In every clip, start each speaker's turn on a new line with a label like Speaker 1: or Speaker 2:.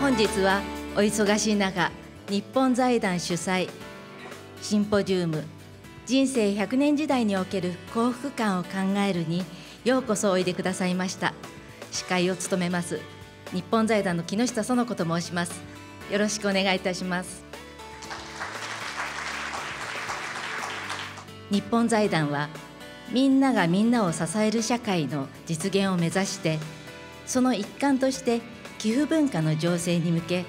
Speaker 1: 本日はお忙しい中日本財団主催シンポジウム人生100年時代における幸福感を考えるにようこそおいでくださいました司会を務めます日本財団の木下園子と申しますよろしくお願いいたします日本財団はみんながみんなを支える社会の実現を目指してその一環として寄付文化の醸成に向け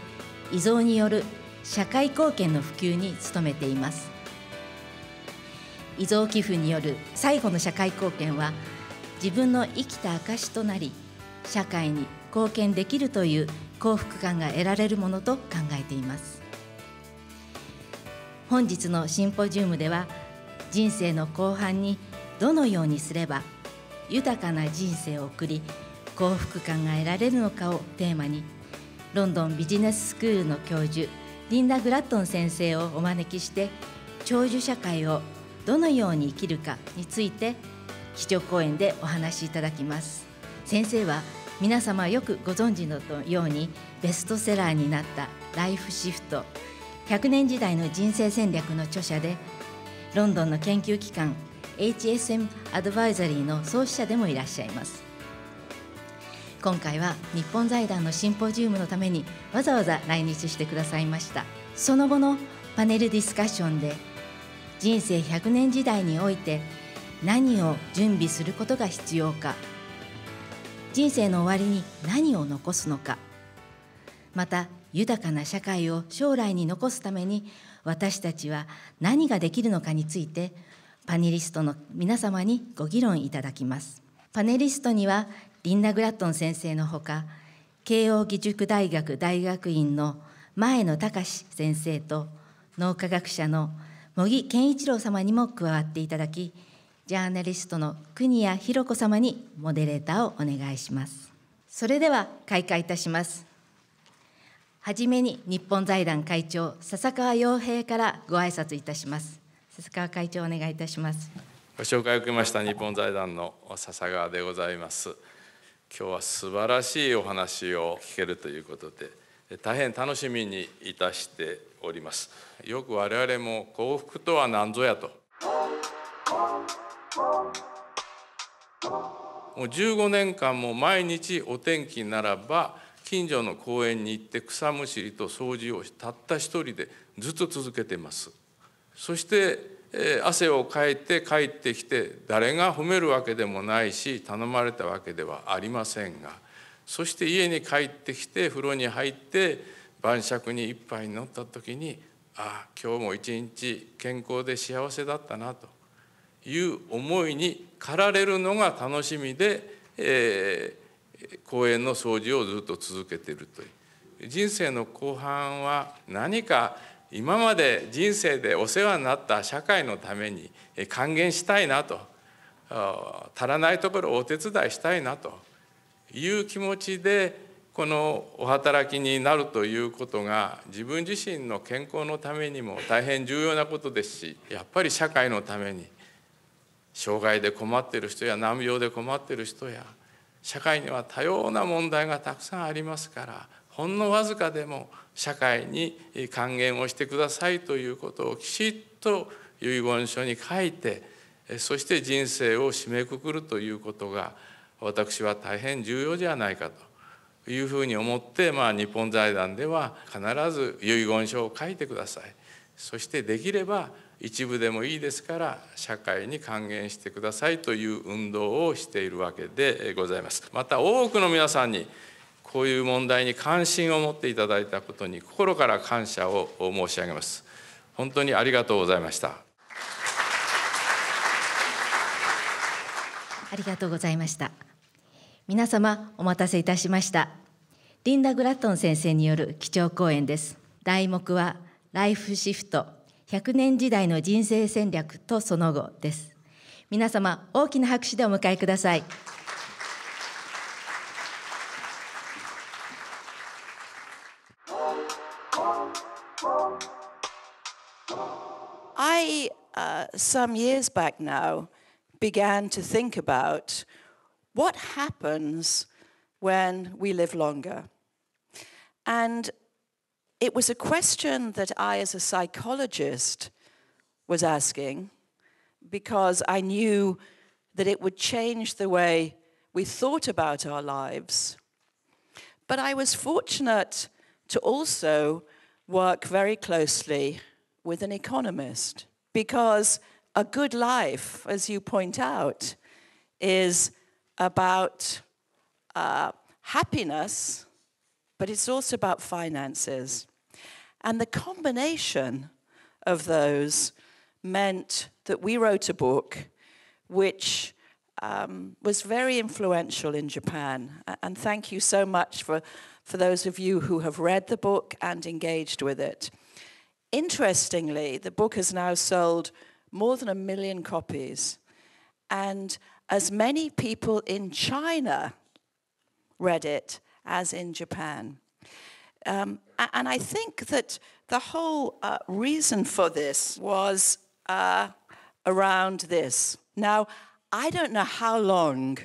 Speaker 1: 遺贈による社会貢献の普及に努めています遺贈寄付による最後の社会貢献は自分の生きた証となり社会に貢献できるという幸福感が得られるものと考えています本日のシンポジウムでは人生の後半にどのようにすれば豊かな人生を送り幸福感が得られるのかをテーマにロンドンビジネススクールの教授リンダ・グラットン先生をお招きして長寿社会をどのように生きるかについて基調講演でお話しいただきます先生は皆様よくご存知のようにベストセラーになった「ライフシフト」100年時代の人生戦略の著者でロンドンの研究機関 HSM アドバイザリーの創始者でもいらっしゃいます今回は日本財団のシンポジウムのためにわざわざ来日してくださいましたその後のパネルディスカッションで人生100年時代において何を準備することが必要か人生の終わりに何を残すのかまた豊かな社会を将来に残すために私たちは何ができるのかについてパネリストの皆様にご議論いただきますパネリストにはリンダ・グラットン先生のほか慶應義塾大学大学院の前野隆先生と脳科学者の茂木健一郎様にも加わっていただきジャーナリストの国谷博子様にモデレーターをお願いしますそれでは開会いたしますはじめに日本財団会長、笹川洋平からご挨拶いたします。笹川会長、お願いいたします。
Speaker 2: ご紹介を受けました日本財団の笹川でございます。今日は素晴らしいお話を聞けるということで、大変楽しみにいたしております。よく我々も幸福とは何ぞやと。もう15年間も毎日お天気ならば近所の公園に行って草むしりと掃除をたった一人でずっと続けてますそして、え汗をかいて帰ってきて誰が褒めるわけでもないし頼まれたわけではありませんがそして家に帰ってきて風呂に入って晩酌に一杯乗った時にああ今日も一日健康で幸せだったなという思いに駆られるのが楽しみで、え公園の掃除をずっと続けているという人生の後半は何か今まで人生でお世話になった社会のために還元したいなと足らないところをお手伝いしたいなという気持ちでこのお働きになるということが自分自身の健康のためにも大変重要なことですしやっぱり社会のために障害で困っている人や難病で困っている人や社会には多様な問題がたくさんありますからほんのわずかでも社会に還元をしてくださいということをきちっと遺言書に書いてそして人生を締めくくるということが私は大変重要じゃないかというふうに思って、まあ、日本財団では必ず遺言書を書いてくださいそしてできれば一部でもいいですから社会に還元してくださいという運動をしているわけでございますまた多くの皆さんにこういう問題に関心を持っていただいたことに心から感謝を申し上げます本当にありがとうございました
Speaker 1: ありがとうございました皆様お待たせいたしましたリンダ・グラットン先生による基調講演です題目はライフシフト100年時代の人生戦略とその後です。皆様、大きな拍手でお迎えください。
Speaker 3: I, uh, some years back now, began to think about what happens when we live longer. And it was a question that I, as a psychologist, was asking because I knew that it would change the way we thought about our lives. But I was fortunate to also work very closely with an economist because a good life, as you point out, is about uh, happiness but it's also about finances. And the combination of those meant that we wrote a book which um, was very influential in Japan. And thank you so much for, for those of you who have read the book and engaged with it. Interestingly, the book has now sold more than a million copies. And as many people in China read it as in Japan. Um, and I think that the whole uh, reason for this was uh, around this. Now, I don't know how long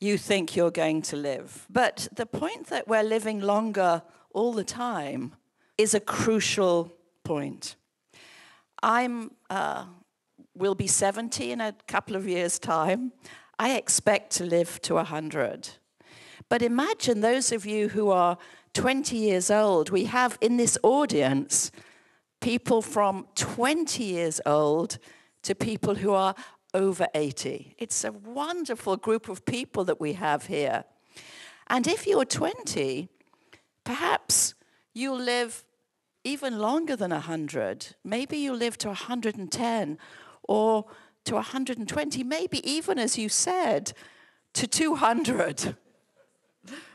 Speaker 3: you think you're going to live, but the point that we're living longer all the time is a crucial point. I'm uh, will be 70 in a couple of years' time. I expect to live to 100. But imagine those of you who are 20 years old, we have in this audience people from 20 years old to people who are over 80. It's a wonderful group of people that we have here. And if you're 20, perhaps you'll live even longer than 100. Maybe you will live to 110 or to 120, maybe even, as you said, to 200.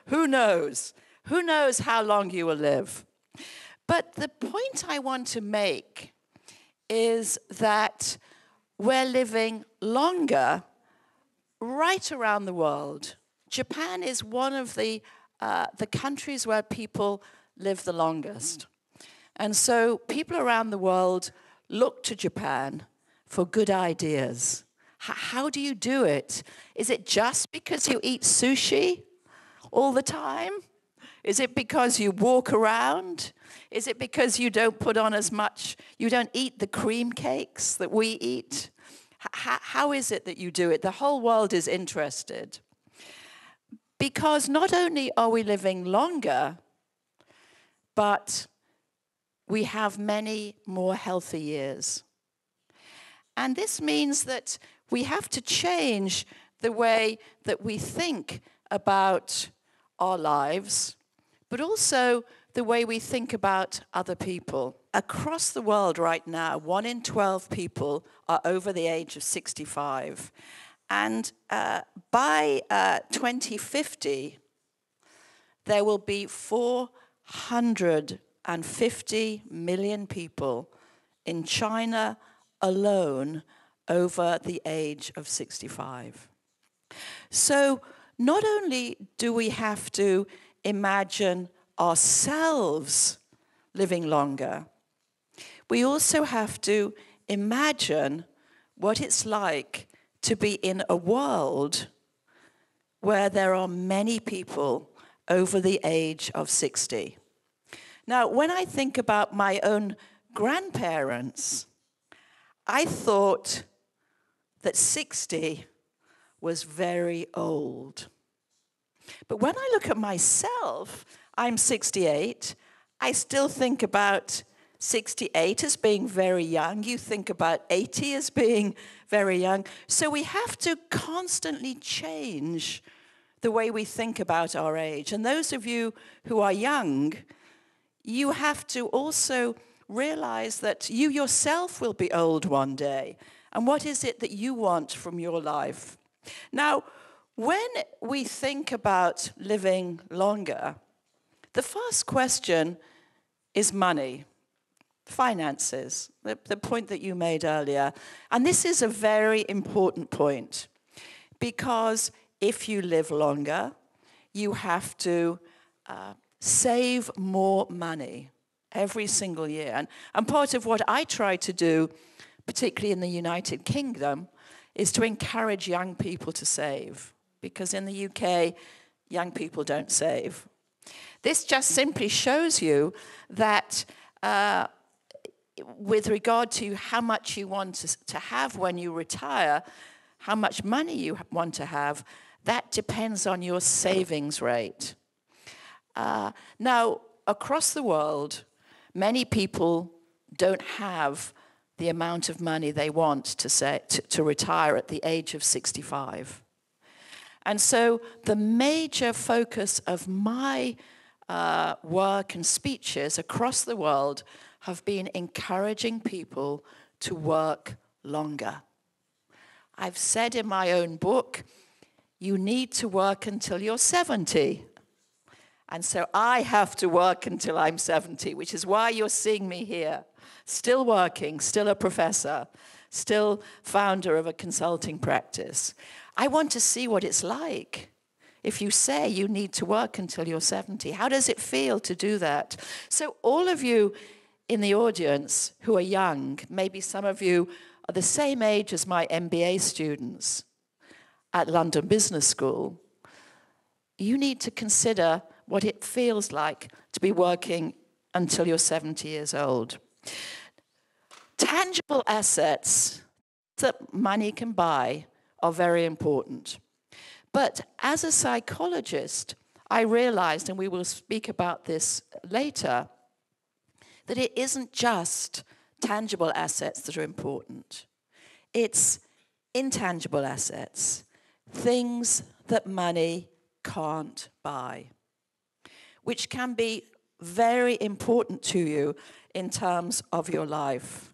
Speaker 3: Who knows? Who knows how long you will live? But the point I want to make is that we're living longer right around the world. Japan is one of the, uh, the countries where people live the longest. And so people around the world look to Japan for good ideas. H how do you do it? Is it just because you eat sushi? all the time? Is it because you walk around? Is it because you don't put on as much, you don't eat the cream cakes that we eat? H- how is it that you do it? The whole world is interested. Because not only are we living longer, but we have many more healthy years. And this means that we have to change the way that we think about our lives, but also the way we think about other people. Across the world right now, one in 12 people are over the age of 65. And uh, by uh, 2050, there will be 450 million people in China alone over the age of 65. So, not only do we have to imagine ourselves living longer, we also have to imagine what it's like to be in a world where there are many people over the age of 60. Now, when I think about my own grandparents, I thought that 60 was very old. But when I look at myself, I'm 68, I still think about 68 as being very young. You think about 80 as being very young. So we have to constantly change the way we think about our age. And those of you who are young, you have to also realize that you yourself will be old one day. And what is it that you want from your life? Now, when we think about living longer, the first question is money, finances, the, the point that you made earlier. And this is a very important point because if you live longer, you have to uh, save more money every single year. And, and part of what I try to do, particularly in the United Kingdom, is to encourage young people to save, because in the UK, young people don't save. This just simply shows you that. Uh, with regard to how much you want to have when you retire, how much money you want to have, that depends on your savings rate. Uh, now, across the world, many people don't have the amount of money they want to, say, to, to retire at the age of 65. And so the major focus of my uh, work and speeches across the world have been encouraging people to work longer. I've said in my own book, you need to work until you're 70. And so I have to work until I'm 70, which is why you're seeing me here still working, still a professor, still founder of a consulting practice. I want to see what it's like. If you say you need to work until you're 70, how does it feel to do that? So, all of you in the audience who are young, maybe some of you are the same age as my MBA students at London Business School, you need to consider what it feels like to be working until you're 70 years old. Tangible assets that money can buy are very important. But as a psychologist, I realized, and we will speak about this later, that it isn't just tangible assets that are important, it's intangible assets, things that money can't buy, which can be very important to you in terms of your life.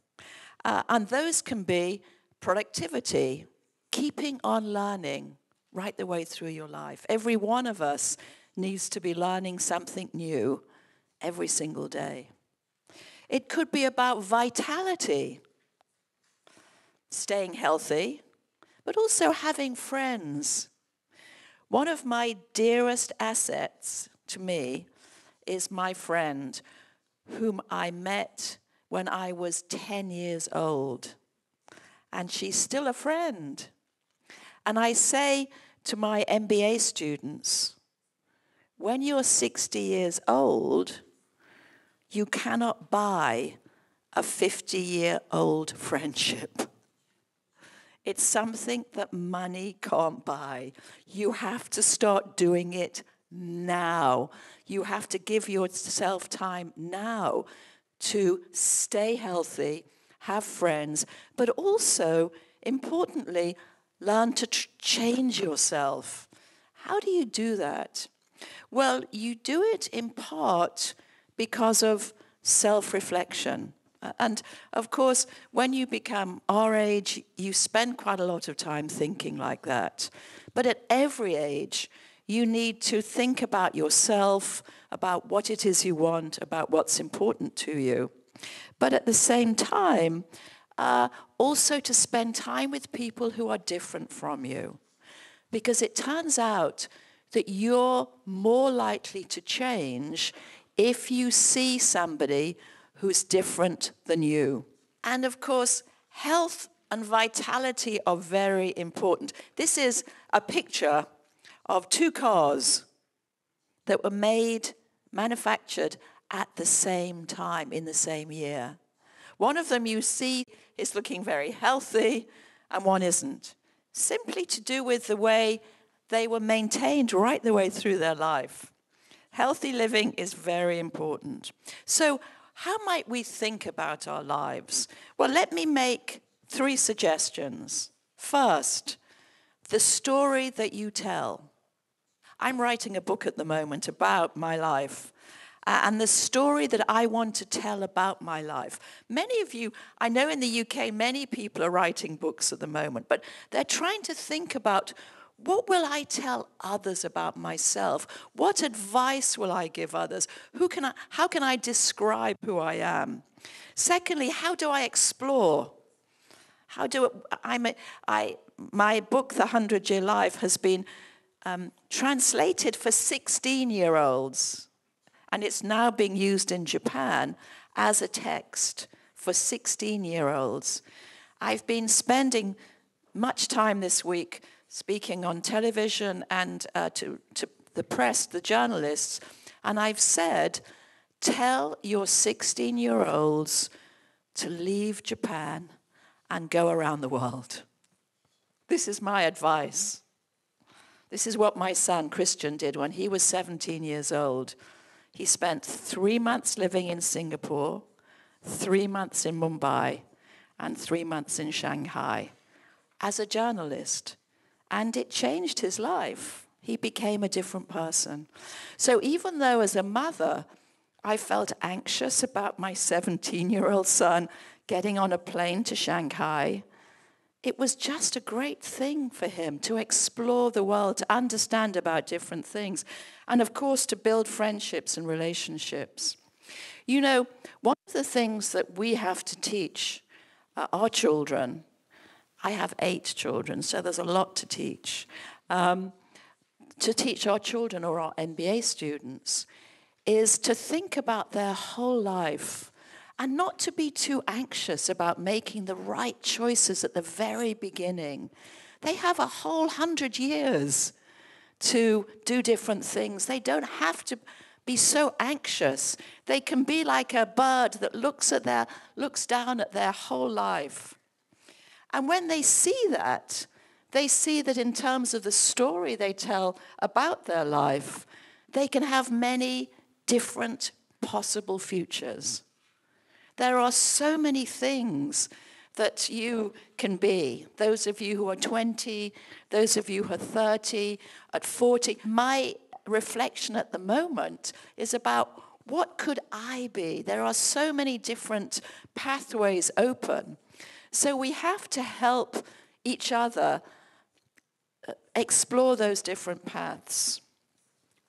Speaker 3: Uh, and those can be productivity, keeping on learning right the way through your life. Every one of us needs to be learning something new every single day. It could be about vitality, staying healthy, but also having friends. One of my dearest assets to me is my friend, whom I met when I was 10 years old. And she's still a friend. And I say to my MBA students, when you're 60 years old, you cannot buy a 50 year old friendship. It's something that money can't buy. You have to start doing it now. You have to give yourself time now to stay healthy, have friends, but also, importantly, learn to change yourself. How do you do that? Well, you do it in part because of self reflection. And of course, when you become our age, you spend quite a lot of time thinking like that. But at every age, you need to think about yourself, about what it is you want, about what's important to you. But at the same time, uh, also to spend time with people who are different from you. Because it turns out that you're more likely to change if you see somebody who's different than you. And of course, health and vitality are very important. This is a picture of two cars that were made, manufactured at the same time in the same year. One of them you see is looking very healthy, and one isn't, simply to do with the way they were maintained right the way through their life. Healthy living is very important. So, how might we think about our lives? Well, let me make three suggestions. First, the story that you tell. I'm writing a book at the moment about my life uh, and the story that I want to tell about my life. Many of you, I know in the UK, many people are writing books at the moment, but they're trying to think about what will I tell others about myself? What advice will I give others? Who can I, how can I describe who I am? Secondly, how do I explore? How do I, my book, The Hundred Year Life, has been um, translated for 16 year olds. And it's now being used in Japan as a text for 16 year olds. I've been spending much time this week speaking on television and uh, to, to the press, the journalists, and I've said, tell your 16 year olds to leave Japan and go around the world. This is my advice. This is what my son Christian did when he was 17 years old. He spent three months living in Singapore, three months in Mumbai, and three months in Shanghai as a journalist. And it changed his life. He became a different person. So even though as a mother, I felt anxious about my 17 year old son getting on a plane to Shanghai it was just a great thing for him to explore the world, to understand about different things, and of course to build friendships and relationships. You know, one of the things that we have to teach uh, our children, I have eight children, so there's a lot to teach, um, to teach our children or our MBA students is to think about their whole life and not to be too anxious about making the right choices at the very beginning. They have a whole hundred years to do different things. They don't have to be so anxious. They can be like a bird that looks at their looks down at their whole life. And when they see that, they see that in terms of the story they tell about their life, they can have many different possible futures. There are so many things that you can be. Those of you who are 20, those of you who are 30, at 40. My reflection at the moment is about what could I be? There are so many different pathways open. So we have to help each other uh, explore those different paths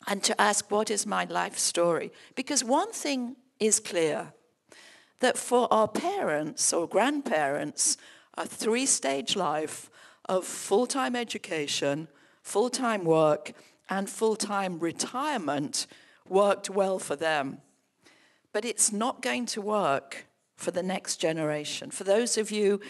Speaker 3: and to ask, what is my life story? Because one thing is clear that for our parents or grandparents, a three stage life of full time education, full time work, and full time retirement worked well for them. But it's not going to work for the next generation. For those of you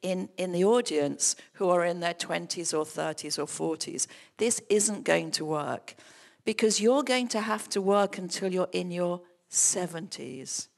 Speaker 3: in, in the audience who are in their 20s or 30s or 40s, this isn't going to work because you're going to have to work until you're in your 70s.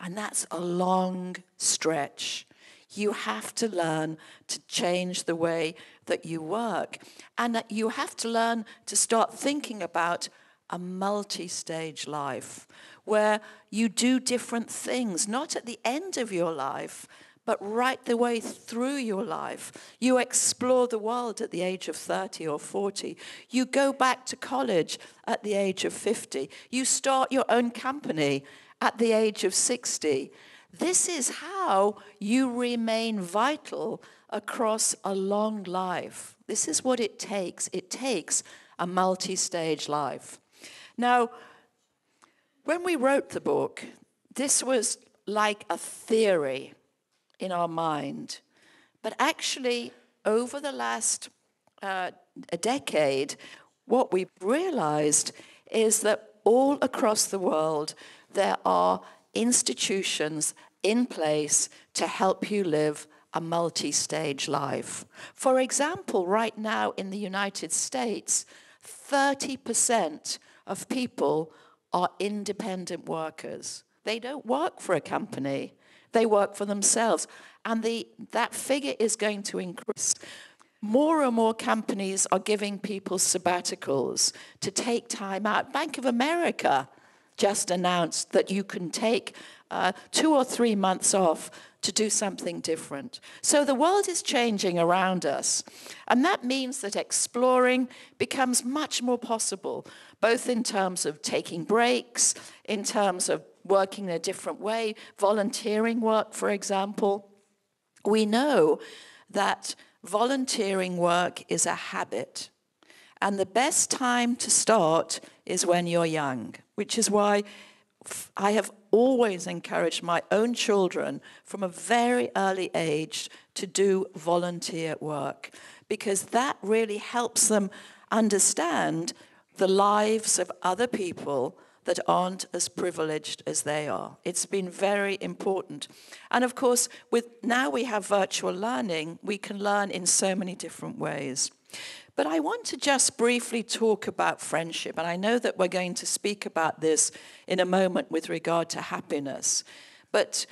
Speaker 3: And that's a long stretch. You have to learn to change the way that you work. And you have to learn to start thinking about a multi stage life where you do different things, not at the end of your life, but right the way through your life. You explore the world at the age of 30 or 40. You go back to college at the age of 50. You start your own company at the age of 60. This is how you remain vital across a long life. This is what it takes. It takes a multi stage life. Now, when we wrote the book, this was like a theory in our mind. But actually, over the last uh, a decade, what we realized is that all across the world, there are institutions in place to help you live a multi stage life. For example, right now in the United States, 30% of people are independent workers. They don't work for a company, they work for themselves. And the, that figure is going to increase. More and more companies are giving people sabbaticals to take time out. Bank of America just announced that you can take uh, two or three months off to do something different. So the world is changing around us. And that means that exploring becomes much more possible, both in terms of taking breaks, in terms of working in a different way, volunteering work, for example. We know that volunteering work is a habit. And the best time to start is when you're young, which is why I have always encouraged my own children from a very early age to do volunteer work because that really helps them understand the lives of other people that aren't as privileged as they are. It's been very important. And of course, with now we have virtual learning, we can learn in so many different ways. But I want to just briefly talk about friendship, and I know that we're going to speak about this in a moment with regard to happiness. But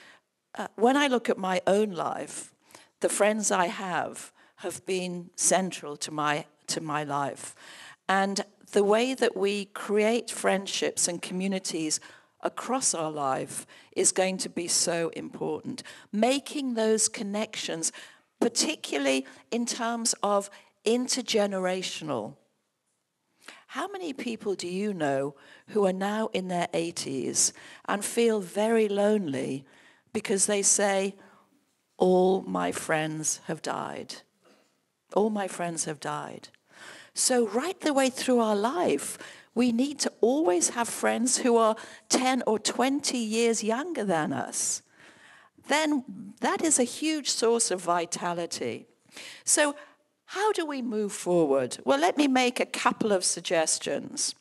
Speaker 3: uh, when I look at my own life, the friends I have have been central to my, to my life. And the way that we create friendships and communities across our life is going to be so important. Making those connections, particularly in terms of intergenerational. How many people do you know who are now in their 80s and feel very lonely because they say, All my friends have died? All my friends have died. So, right the way through our life, we need to always have friends who are 10 or 20 years younger than us. Then that is a huge source of vitality. So, how do we move forward? Well, let me make a couple of suggestions.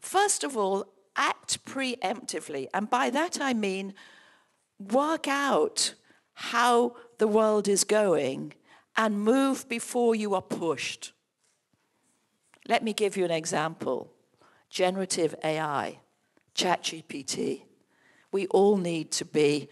Speaker 3: First of all, act preemptively. And by that I mean work out how the world is going and move before you are pushed. Let me give you an example generative AI, ChatGPT. We all need to be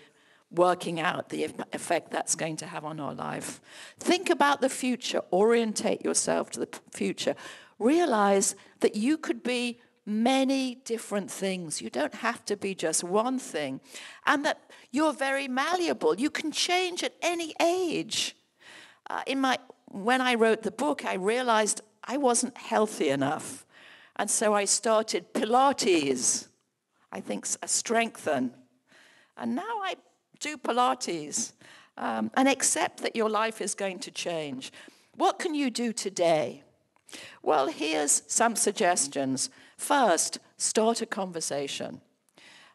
Speaker 3: working out the effect that's going to have on our life. Think about the future, orientate yourself to the future. Realize that you could be many different things. You don't have to be just one thing, and that you're very malleable. You can change at any age. Uh, in my, when I wrote the book, I realized I wasn't healthy enough. And so I started Pilates, I think a strengthen. And now I do Pilates, um, and accept that your life is going to change. What can you do today? Well, here's some suggestions. First, start a conversation.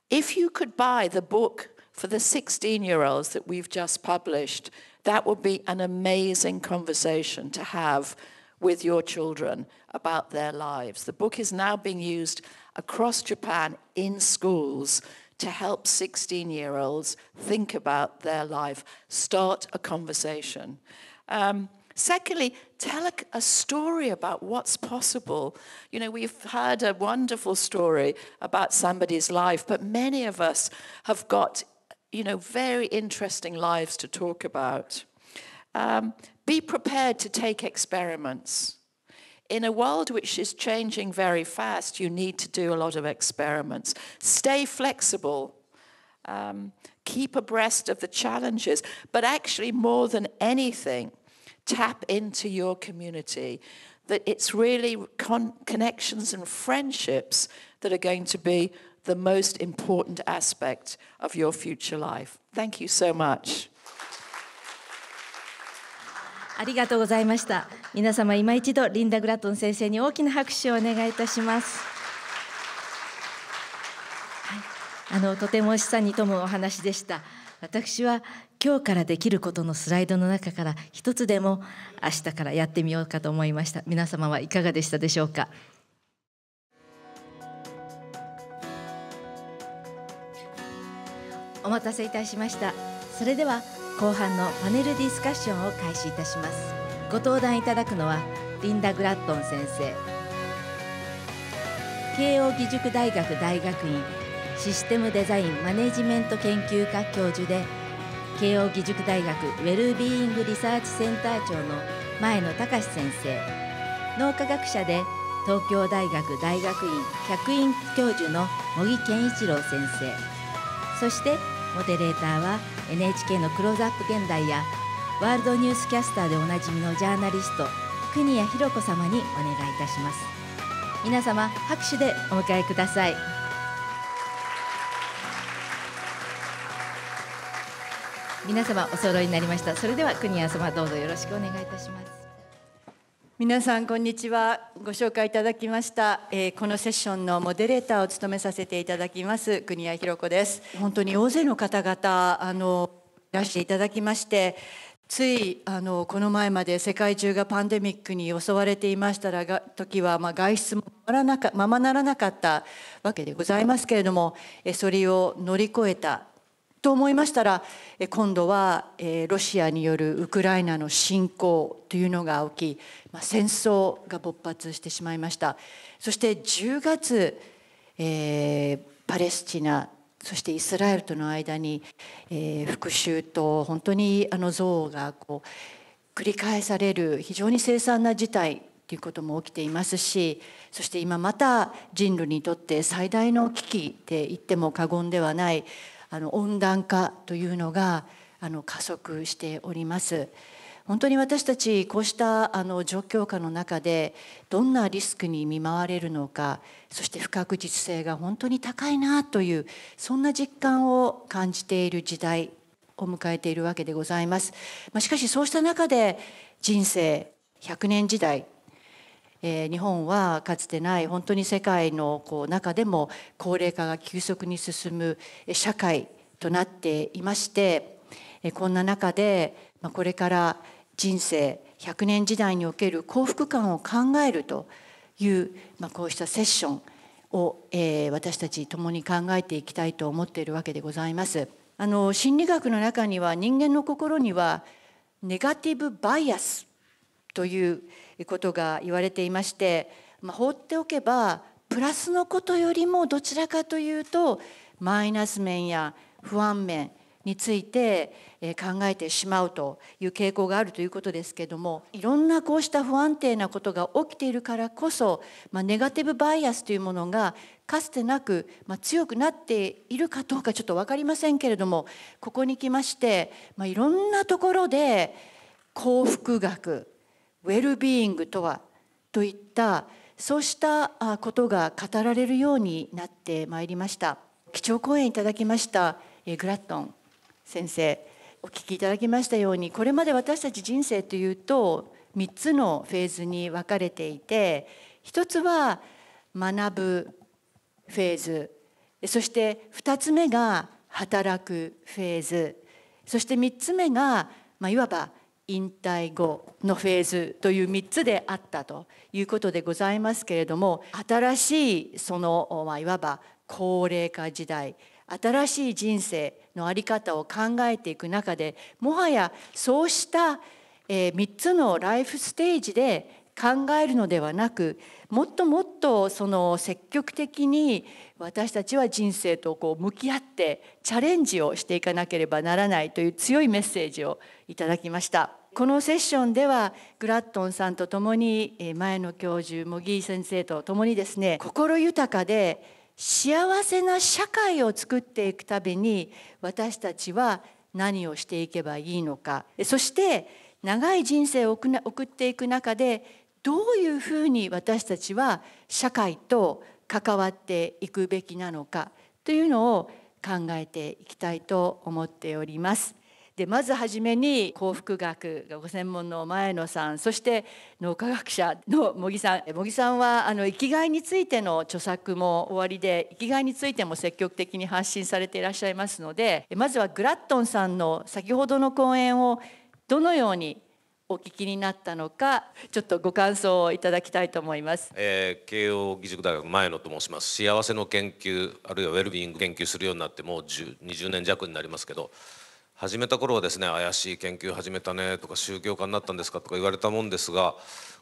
Speaker 3: If you could buy the book for the 16 year olds that we've just published, that would be an amazing conversation to have with your children about their lives. The book is now being used across Japan in schools to help 16 year olds think about their life, start a conversation. Um, secondly, tell a, a, story about what's possible. You know, we've heard a wonderful story about somebody's life, but many of us have got, you know, very interesting lives to talk about. Um, be prepared to take experiments in a world which is changing very fast, you need to do a lot of experiments. Stay flexible. Um, keep abreast of the challenges, but actually, more than anything, tap into your community. That it's really con- connections and friendships that are going to be the most important aspect of your future life. Thank you so much.
Speaker 1: ありがとうございました皆様今一度リンダ・グラトン先生に大きな拍手をお願いいたします、はい、あのとても示唆に富むお話でした私は今日からできることのスライドの中から一つでも明日からやってみようかと思いました皆様はいかがでしたでしょうかお待たせいたしましたそれでは後半のパネルディスカッションを開始いたしますご登壇いただくのはリンダ・グラットン先生慶應義塾大学大学院システムデザインマネジメント研究科教授で慶應義塾大学ウェルビーイングリサーチセンター長の前野隆先生脳科学者で東京大学大学院客員教授の茂木健一郎先生そしてモデレーターは NHK の「クローズアップ現代」やワールドニュースキャスターでおなじみのジャーナリスト国谷博子様にお願いいたします皆様拍手でお迎えください皆様お揃いになりましたそれでは国谷様どうぞよろしくお願いいたします皆さんこんにちはご紹
Speaker 4: 介いただきました、えー、このセッションのモデレーターを務めさせていただきます国谷博子です本当に大勢の方々あのいらしていただきましてついあのこの前まで世界中がパンデミックに襲われていましたらが時は、まあ、外出もままならなかったわけでございますけれどもそれを乗り越えたと思いましたら今度はロシアによるウクライナの侵攻というのが起き戦争が勃発してしまいましたそして10月、えー、パレスチナそしてイスラエルとの間に、えー、復讐と本当にあの憎悪がこう繰り返される非常に凄惨な事態ということも起きていますしそして今また人類にとって最大の危機で言っても過言ではないあの温暖化というのがあの加速しております。本当に私たちこうしたあの状況下の中でどんなリスクに見舞われるのかそして不確実性が本当に高いなというそんな実感を感じている時代を迎えているわけでございます。まあ、しかしそうした中で人生100年時代日本はかつてない本当に世界のこう中でも高齢化が急速に進む社会となっていまして、こんな中で、これから人生100年時代における幸福感を考えるという、こうしたセッションを、私たち共に考えていきたいと思っているわけでございます。あの心理学の中には人間の心にはネガティブバイアスということが言われていまして、まあ、放っておけばプラスのことよりもどちらかというとマイナス面や不安面について考えてしまうという傾向があるということですけどもいろんなこうした不安定なことが起きているからこそ、まあ、ネガティブバイアスというものがかつてなく、まあ、強くなっているかどうかちょっと分かりませんけれどもここに来まして、まあ、いろんなところで幸福学ウェルビーイングとはといったそうしたことが語られるようになってまいりました基調講演いただきましたグラットン先生お聞きいただきましたようにこれまで私たち人生というと3つのフェーズに分かれていて1つは学ぶフェーズそして2つ目が働くフェーズそして3つ目が、まあ、いわば引退後のフェーズという3つであったということでございますけれども新しいその、まあ、いわば高齢化時代新しい人生の在り方を考えていく中でもはやそうした、え3つのライフステージで考えるのではなくもっともっとその積極的に私たちは人生とこう向き合ってチャレンジをしていかなければならないという強いメッセージをいただきました。このセッションではグラットンさんと共に前の教授茂木先生と共にですね心豊かで幸せな社会を作っていくために私たちは何をしていけばいいのかそして長い人生を送っていく中でどういうふうに私たちは社会と関わっていくべきなのかというのを考えていきたいと思っております。でまず初めに幸福学がご専門の前野さんそして脳科学者の茂木さん茂木さんはあの生きがいについての著作もおありで生きがいについても積極的に発信されていらっしゃいますのでまずはグラットンさんの先ほどの講演をどのようにお聞きになったのかちょっとご感想をいただきたいと思います、
Speaker 5: えー、慶應義塾大学前野と申します幸せの研究あるいはウェルビーイング研究するようになってもう20年弱になりますけど始めた頃はですね怪しい研究始めたねとか宗教家になったんですかとか言われたもんですが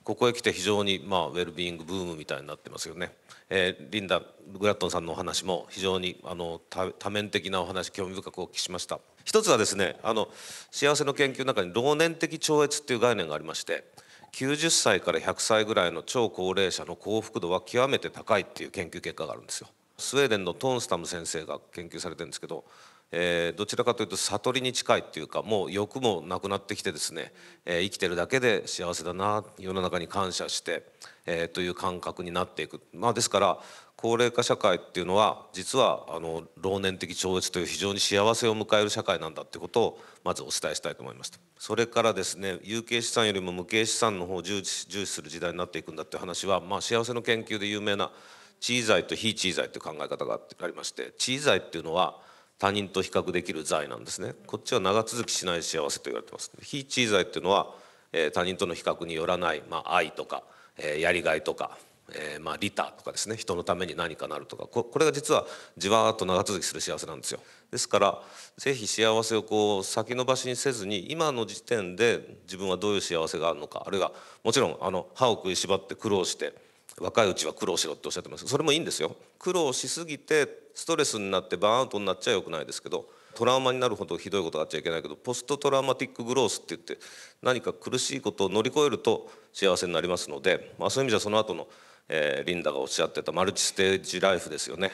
Speaker 5: ここへ来て非常にまあウェルビーイングブームみたいになってますよね、えー、リンダ・グラットンさんのお話も非常にあの多面的なお話興味深くお聞きしました一つはですねあの幸せの研究の中に老年的超越っていう概念がありまして90歳から100歳ぐらいの超高齢者の幸福度は極めて高いっていう研究結果があるんですよスウェーデンのトーンスタム先生が研究されてるんですけどえー、どちらかというと悟りに近いっていうかもう欲もなくなってきてですね、えー、生きてるだけで幸せだな世の中に感謝して、えー、という感覚になっていく、まあ、ですから高齢化社会っていうのは実はあの老年的超越という非常に幸せを迎える社会なんだってことをまずお伝えしたいと思いましたそれからですね有形資産よりも無形資産の方を重視重視する時代になっていくんだっていう話は、まあ、幸せの研究で有名な地位財と非地位財という考え方がありまして地位財っていうのは他人と比較できる財なんですねこっちは長続きしない幸せと言われてます非地位財っていうのは、えー、他人との比較によらない、まあ、愛とか、えー、やりがいとか、えー、まあ、利他とかですね人のために何かなるとかここれが実はじわーっと長続きする幸せなんですよですからぜひ幸せをこう先延ばしにせずに今の時点で自分はどういう幸せがあるのかあるいはもちろんあの歯を食いしばって苦労して若いうちは苦労しろっておっしゃってますそれもいいんですよ苦労しすぎてストレスになってバーンとになっちゃよくないですけどトラウマになるほどひどいことがあっちゃいけないけどポストトラウマティックグロースって言って何か苦しいことを乗り越えると幸せになりますので、まあ、そういう意味じゃその後の、えー、リンダがおっしゃってたマルチステージライフですよね、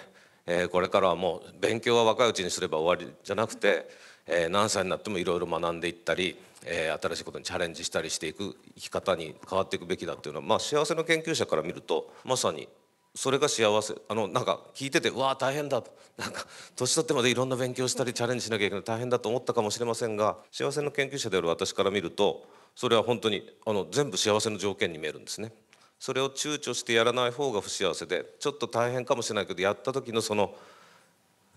Speaker 5: えー、これからはもう勉強は若いうちにすれば終わりじゃなくて。えー、何歳になってもいろいろ学んでいったり、えー、新しいことにチャレンジしたりしていく生き方に変わっていくべきだっていうのは、まあ、幸せの研究者から見るとまさにそれが幸せあのなんか聞いててわあ大変だとなんか年取ってまでいろんな勉強したりチャレンジしなきゃいけない大変だと思ったかもしれませんが幸せの研究者である私から見るとそれは本当にあの全部幸せの条件に見えるんですね。それを躊躇してやらない方が不幸せでちょっと大変かもしれないけどやった時のその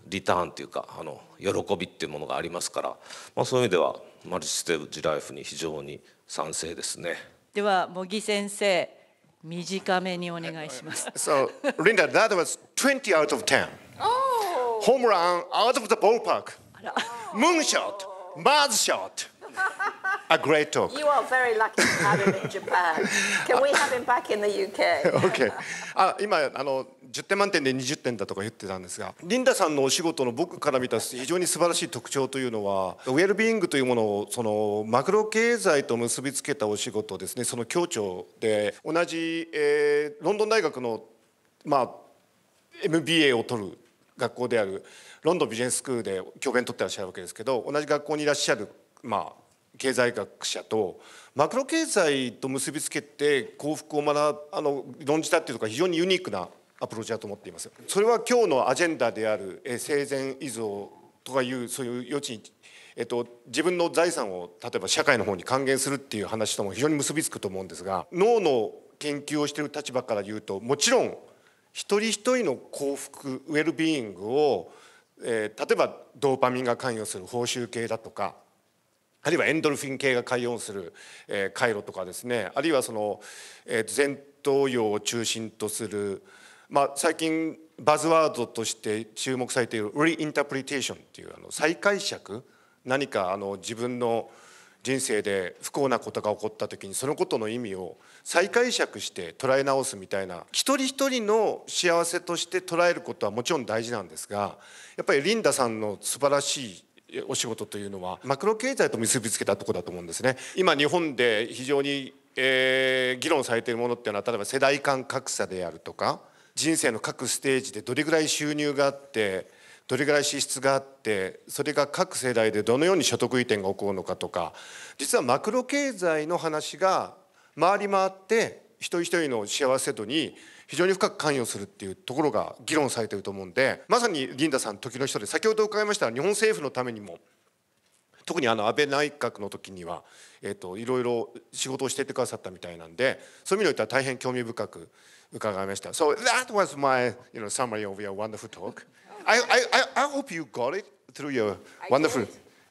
Speaker 5: リターンというかあの喜びっていうものがありますから、まあ、そういう意味ではマルチステージライフに非
Speaker 6: 常に賛成ですね。
Speaker 4: では茂木先生短めにお願いします。
Speaker 6: so, Linda, that was twenty out of t 0 Oh. o m e run out of the ballpark. Moonshot, buzz shot. a great talk. You
Speaker 3: are very lucky to have him in Japan. Can we have him back in the UK? okay.
Speaker 6: あ、今あの10点満点で20点だとか言ってたんですが、リンダさんのお仕事の僕から見た非常に素晴らしい特徴というのは、ウェルビーイングというものをそのマクロ経済と結びつけたお仕事ですね。その協調で同じ、えー、ロンドン大学のまあ MBA を取る学校であるロンドンビジネススクールで教鞭取ってらっしゃるわけですけど、同じ学校にいらっしゃるまあ経済学者とマクロ経済と結びつけて幸福を学あの論じたっていうのが非常にユニークなアプローチだと思っています。それは今日のアジェンダである生前依存とかいうそういう余地にえっと、自分の財産を例えば社会の方に還元するっていう話とも非常に結びつくと思うんですが脳の研究をしている立場から言うともちろん一人一人の幸福ウェルビーイングを、えー、例えばドーパミンが関与する報酬系だとかあるいはエンドルフィン系が開音する、えー、回路とかですねあるいはその、えー、前頭葉を中心とする、まあ、最近バズワードとして注目されている「リインタプリテーション」っていうあの再解釈何かあの自分の人生で不幸なことが起こった時にそのことの意味を再解釈して捉え直すみたいな一人一人の幸せとして捉えることはもちろん大事なんですがやっぱりリンダさんの素晴らしいお仕事というのはマクロ経済と結びつけたとこだと思うんですね今日本で非常に、えー、議論されているものっていうのは例えば世代間格差であるとか人生の各ステージでどれぐらい収入があってどれぐらい支出があってそれが各世代でどのように所得移転が起こるのかとか実はマクロ経済の話が回り回って一人一人の幸せ度に非常に深く関与するっていうところが議論されてると思うんでまさにリンダさん時の人で先ほど伺いました日本政府のためにも特にあの安倍内閣の時には、えーと、いろいろ仕事をしていてくださったみたいなんでそういう意味においては大変興味深く伺いました。So that was my you know, summary of your wonderful talk. I, I, I hope you got it through your wonderful.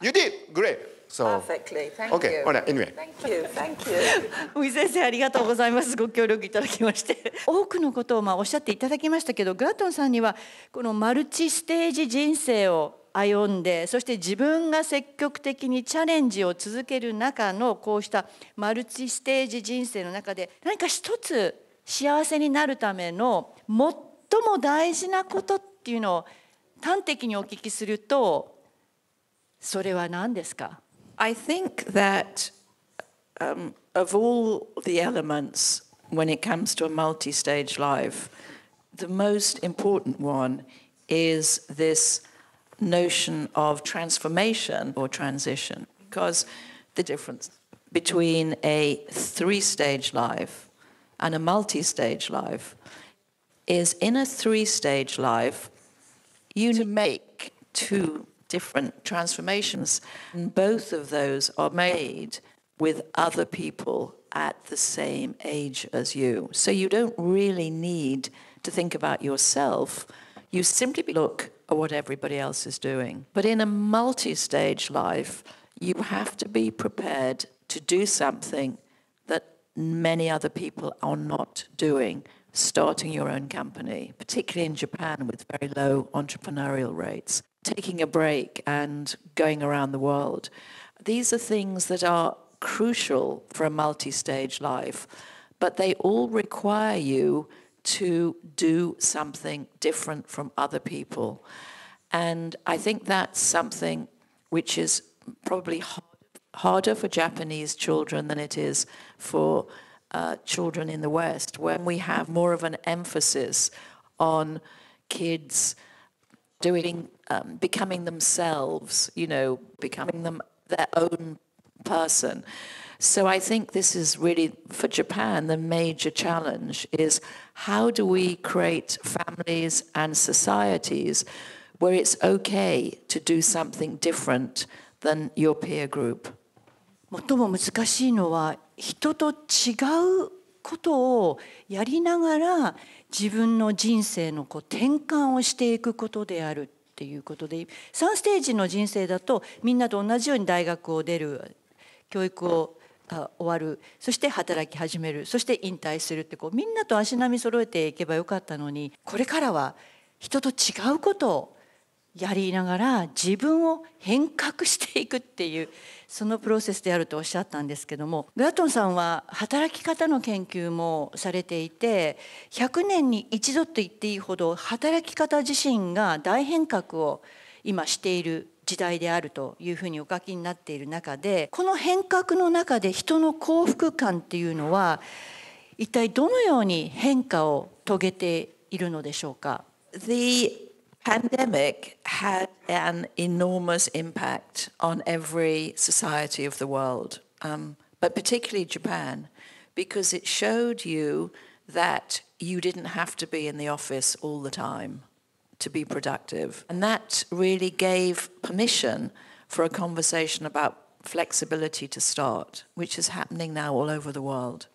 Speaker 6: You did? Great. So,
Speaker 3: Perfectly. Thank okay. you. Anyway. Thank you. Thank you.
Speaker 4: 先生ありがとうございます。ご協力いただきまして。多 くのことをまあおっしゃっていただきましたけど、グラトンさんにはこのマルチステージ人生を歩んでそして自分が積極的にチャレンジを続ける中のこうしたマルチステージ人生の中で何か一つ幸せになるための最も大事なことっていうのを端的にお聞きす
Speaker 3: るとそれは何ですか I think that um, of all the elements when it comes to a multi stage life, the most important one is this notion of transformation or transition, because the difference between a three stage life and a multi stage life is in a three stage life, you make two different transformations. And both of those are made with other people at the same age as you. So you don't really need to think about yourself. You simply look at what everybody else is doing. But in a multi stage life, you have to be prepared to do something that many other people are not doing, starting your own company, particularly in Japan with very low entrepreneurial rates taking a break and going around the world. These are things that are crucial for a multi stage life, but they all require you to do something different from other people. And I think that's something which is probably harder for Japanese children than it is for uh, children in the West, when we have more of an emphasis on kids doing, um, becoming themselves, you know, becoming them their own person. So I think this is really for Japan the major challenge is how do we create families and societies where it's okay to do something different than your peer group. 最も難しいのは人と違うことをやりながら
Speaker 4: 自分の人生のこう転換をしていくことであるっていうことで3ステージの人生だとみんなと同じように大学を出る教育を終わるそして働き始めるそして引退するってこうみんなと足並み揃えていけばよかったのにこれからは人と違うことをやりながら自分を変革していくっていうそのプロセスであるとおっしゃったんですけどもグラトンさんは働き方の研究もされていて100年に一度と言っていいほど働き方自身が大変革を今している時代であるというふうにお書きになっている中でこの変革の中で人の幸福感っていうのは一体どのように変化を
Speaker 3: 遂げているのでしょうか The pandemic had an enormous impact on every society of the world, um, but particularly Japan, because it showed you that you didn't have to be in the office all the time to be productive. And that really gave permission for a conversation about flexibility to start, which is happening now all over the world.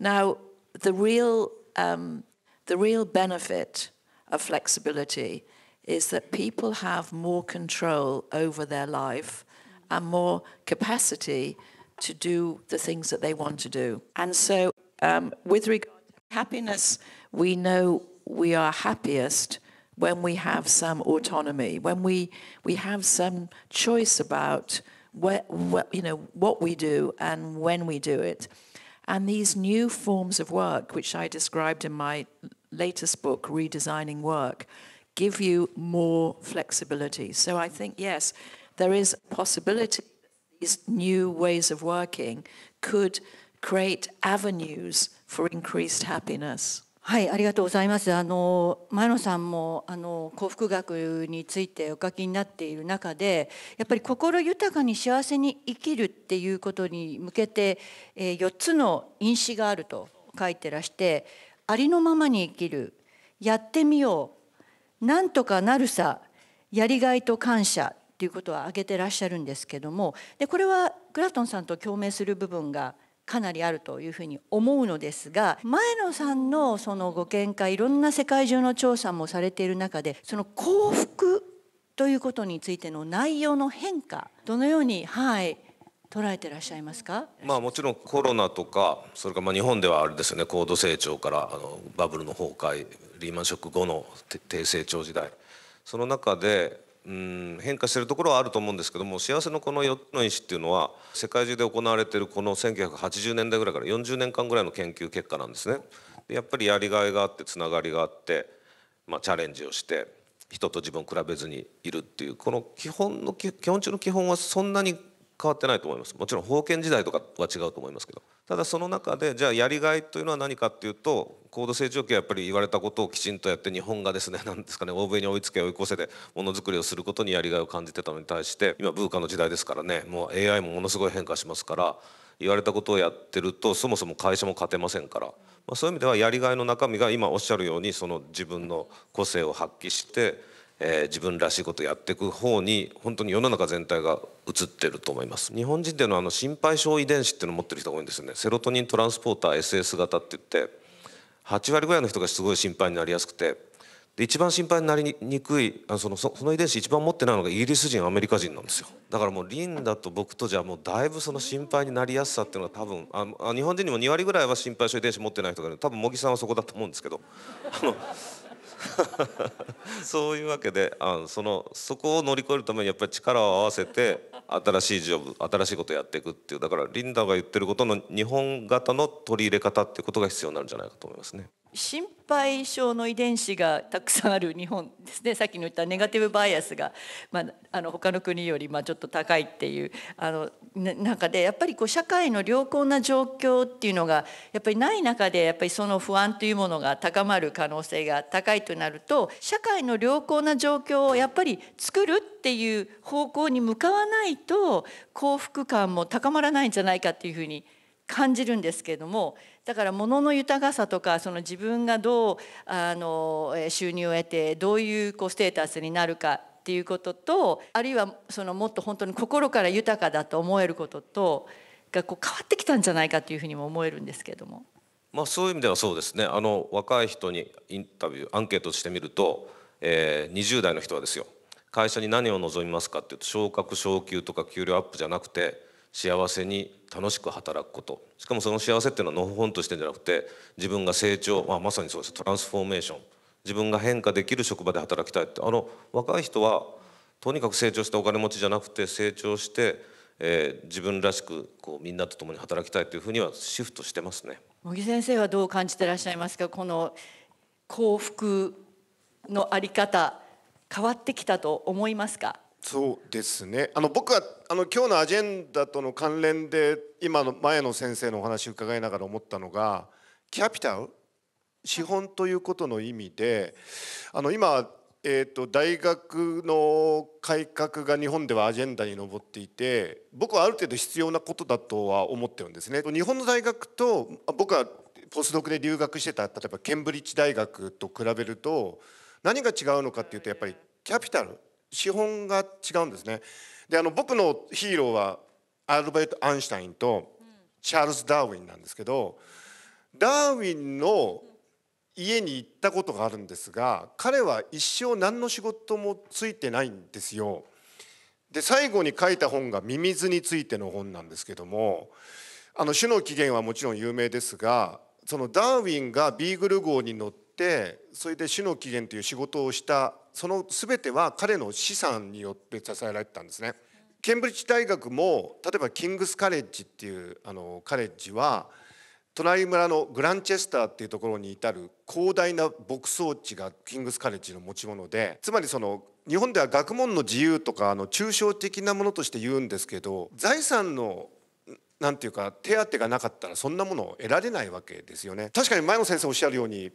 Speaker 3: Now, the real, um, the real benefit of flexibility is that people have more control over their life and more capacity to do the things that they want to do. And so, um, with regard to happiness, we know we are happiest when we have some autonomy, when we, we have some choice about where, where, you know, what we do and when we do it. And these new forms of work, which I described in my latest book, Redesigning Work, give you more flexibility. So I think, yes, there is possibility these new ways of working could create avenues for increased happiness. はい、
Speaker 4: ありがとうございます。あの前野さんもあの幸福学についてお書きになっている中で、やっぱり心豊かに幸せに生きるっていうことに向けて、えー、4つの因子があると書いてらして、ありのままに生きるやってみようなんとかなるさやりがいと感謝ということは挙げてらっしゃるんですけどもでこれはグラトンさんと共鳴する部分がかなりあるというふうに思うのですが前野さんのそのご見解いろんな世界中の調査もされている中でその幸福ということについての内容の変化どのように、はい、捉えてらっしゃいますか、
Speaker 5: まあ、もちろんコロナとかそれからまあ日本ではあれですよね高度成長からあのバブルの崩壊リーマンショック後の低成長時代その中でうん変化してるところはあると思うんですけども幸せのこの4つの石っていうのは世界中で行われてるこの1980年代ぐらいから40年間ぐらいの研究結果なんですね。でやっぱりやりがいがあってつながりがあって、まあ、チャレンジをして人と自分を比べずにいるっていうこの基本の基本中の基本はそんなに変わってないと思いますもちろん封建時代とかは違うと思いますけどただその中でじゃあやりがいというのは何かっていうと高度成長期はやっぱり言われたことをきちんとやって日本がですね何 ですかね欧米に追いつけ追い越せでものづくりをすることにやりがいを感じてたのに対して今ブーカの時代ですからねもう AI もものすごい変化しますから言われたことをやってるとそもそも会社も勝てませんから、まあ、そういう意味ではやりがいの中身が今おっしゃるようにその自分の個性を発揮して。えー、自分らしいことやっていく方に本当に世の中全体が移ってると思います日本人っていうのはあの心配症遺伝子っていうのを持ってる人が多いんですよねセロトニントランスポーター SS 型って言って8割ぐらいの人がすごい心配になりやすくてで一番心配になりにくいあそのその遺伝子一番持ってないのがイギリス人アメリカ人なんですよだからもうリンダと僕とじゃもうだいぶその心配になりやすさっていうのは多分あ日本人にも2割ぐらいは心配症遺伝子持ってない人がいる多分茂木さんはそこだと思うんですけど。あの そういうわけであのそのそこを乗り越えるためにやっぱり力を合わせて新しいジョブ新しいことをやっていくっていうだからリンダが言ってることの日本型の取り入れ方っていうことが必要になるんじゃないかと思いますね。
Speaker 4: 心配症の遺伝子がたくさんある日本ですね さっきの言ったネガティブバイアスが、まあ、あの他の国よりまあちょっと高いっていうあの中でやっぱりこう社会の良好な状況っていうのがやっぱりない中でやっぱりその不安というものが高まる可能性が高いとなると社会の良好な状況をやっぱり作るっていう方向に向かわないと幸福感も高まらないんじゃないかっていうふうに感じるんですけれども。だから物の豊かさとかその自分がどうあの収入を得てどういうこうステータスになるかっていうこととあるいはそのもっと本当に心から豊かだと思えることとがこう変わってきたんじゃないかというふうにも思えるんですけども。
Speaker 5: まあ、そういう意味ではそうですねあの若い人にインタビューアンケートしてみると、えー、20代の人はですよ会社に何を望みますかっていうと昇格昇給とか給料アップじゃなくて幸せに楽しく働くことしかもその幸せっていうのはのほほんとしてんじゃなくて自分が成長、まあ、まさにそうですトランスフォーメーション自分が変化できる職場で働きたいってあの若い人はとにかく成長してお金持ちじゃなくて成長して、えー、自分らしくこうみんなと共に働きたいというふうにはシフトしてますね。
Speaker 4: 茂木先生はどう感じてらっしゃいますかこの幸福のあり方変わってきたと思いますか
Speaker 6: そうですねあの僕はあの今日のアジェンダとの関連で今の前の先生のお話伺いながら思ったのがキャピタル資本ということの意味であの今、えーと、と大学の改革が日本ではアジェンダに上っていて僕はある程度必要なことだとは思ってるんですね。日本の大学と僕はポスドクで留学してた例えばケンブリッジ大学と比べると何が違うのかっていうとやっぱりキャピタル資本が違うんですねであの僕のヒーローはアルバート・アインシュタインとチャールズ・ダーウィンなんですけどダーウィンの家に行ったことがあるんですが彼は一生何の仕事もついてないんですよ。で最後に書いた本がミミズについての本なんですけどもあの種の起源はもちろん有名ですがそのダーウィンがビーグル号に乗ってってそれで主の起源という仕事をしたその全ては彼の資産によって支えられてたんですね。ケンブリッジ大学も例えばキングスカレッジっていうあのカレッジは隣村のグランチェスターっていうところに至る広大な牧草地がキングスカレッジの持ち物でつまりその日本では学問の自由とかあの抽象的なものとして言うんですけど財産のなんていうか手当がなかったらそんなものを得られないわけですよね確かに前の先生おっしゃるように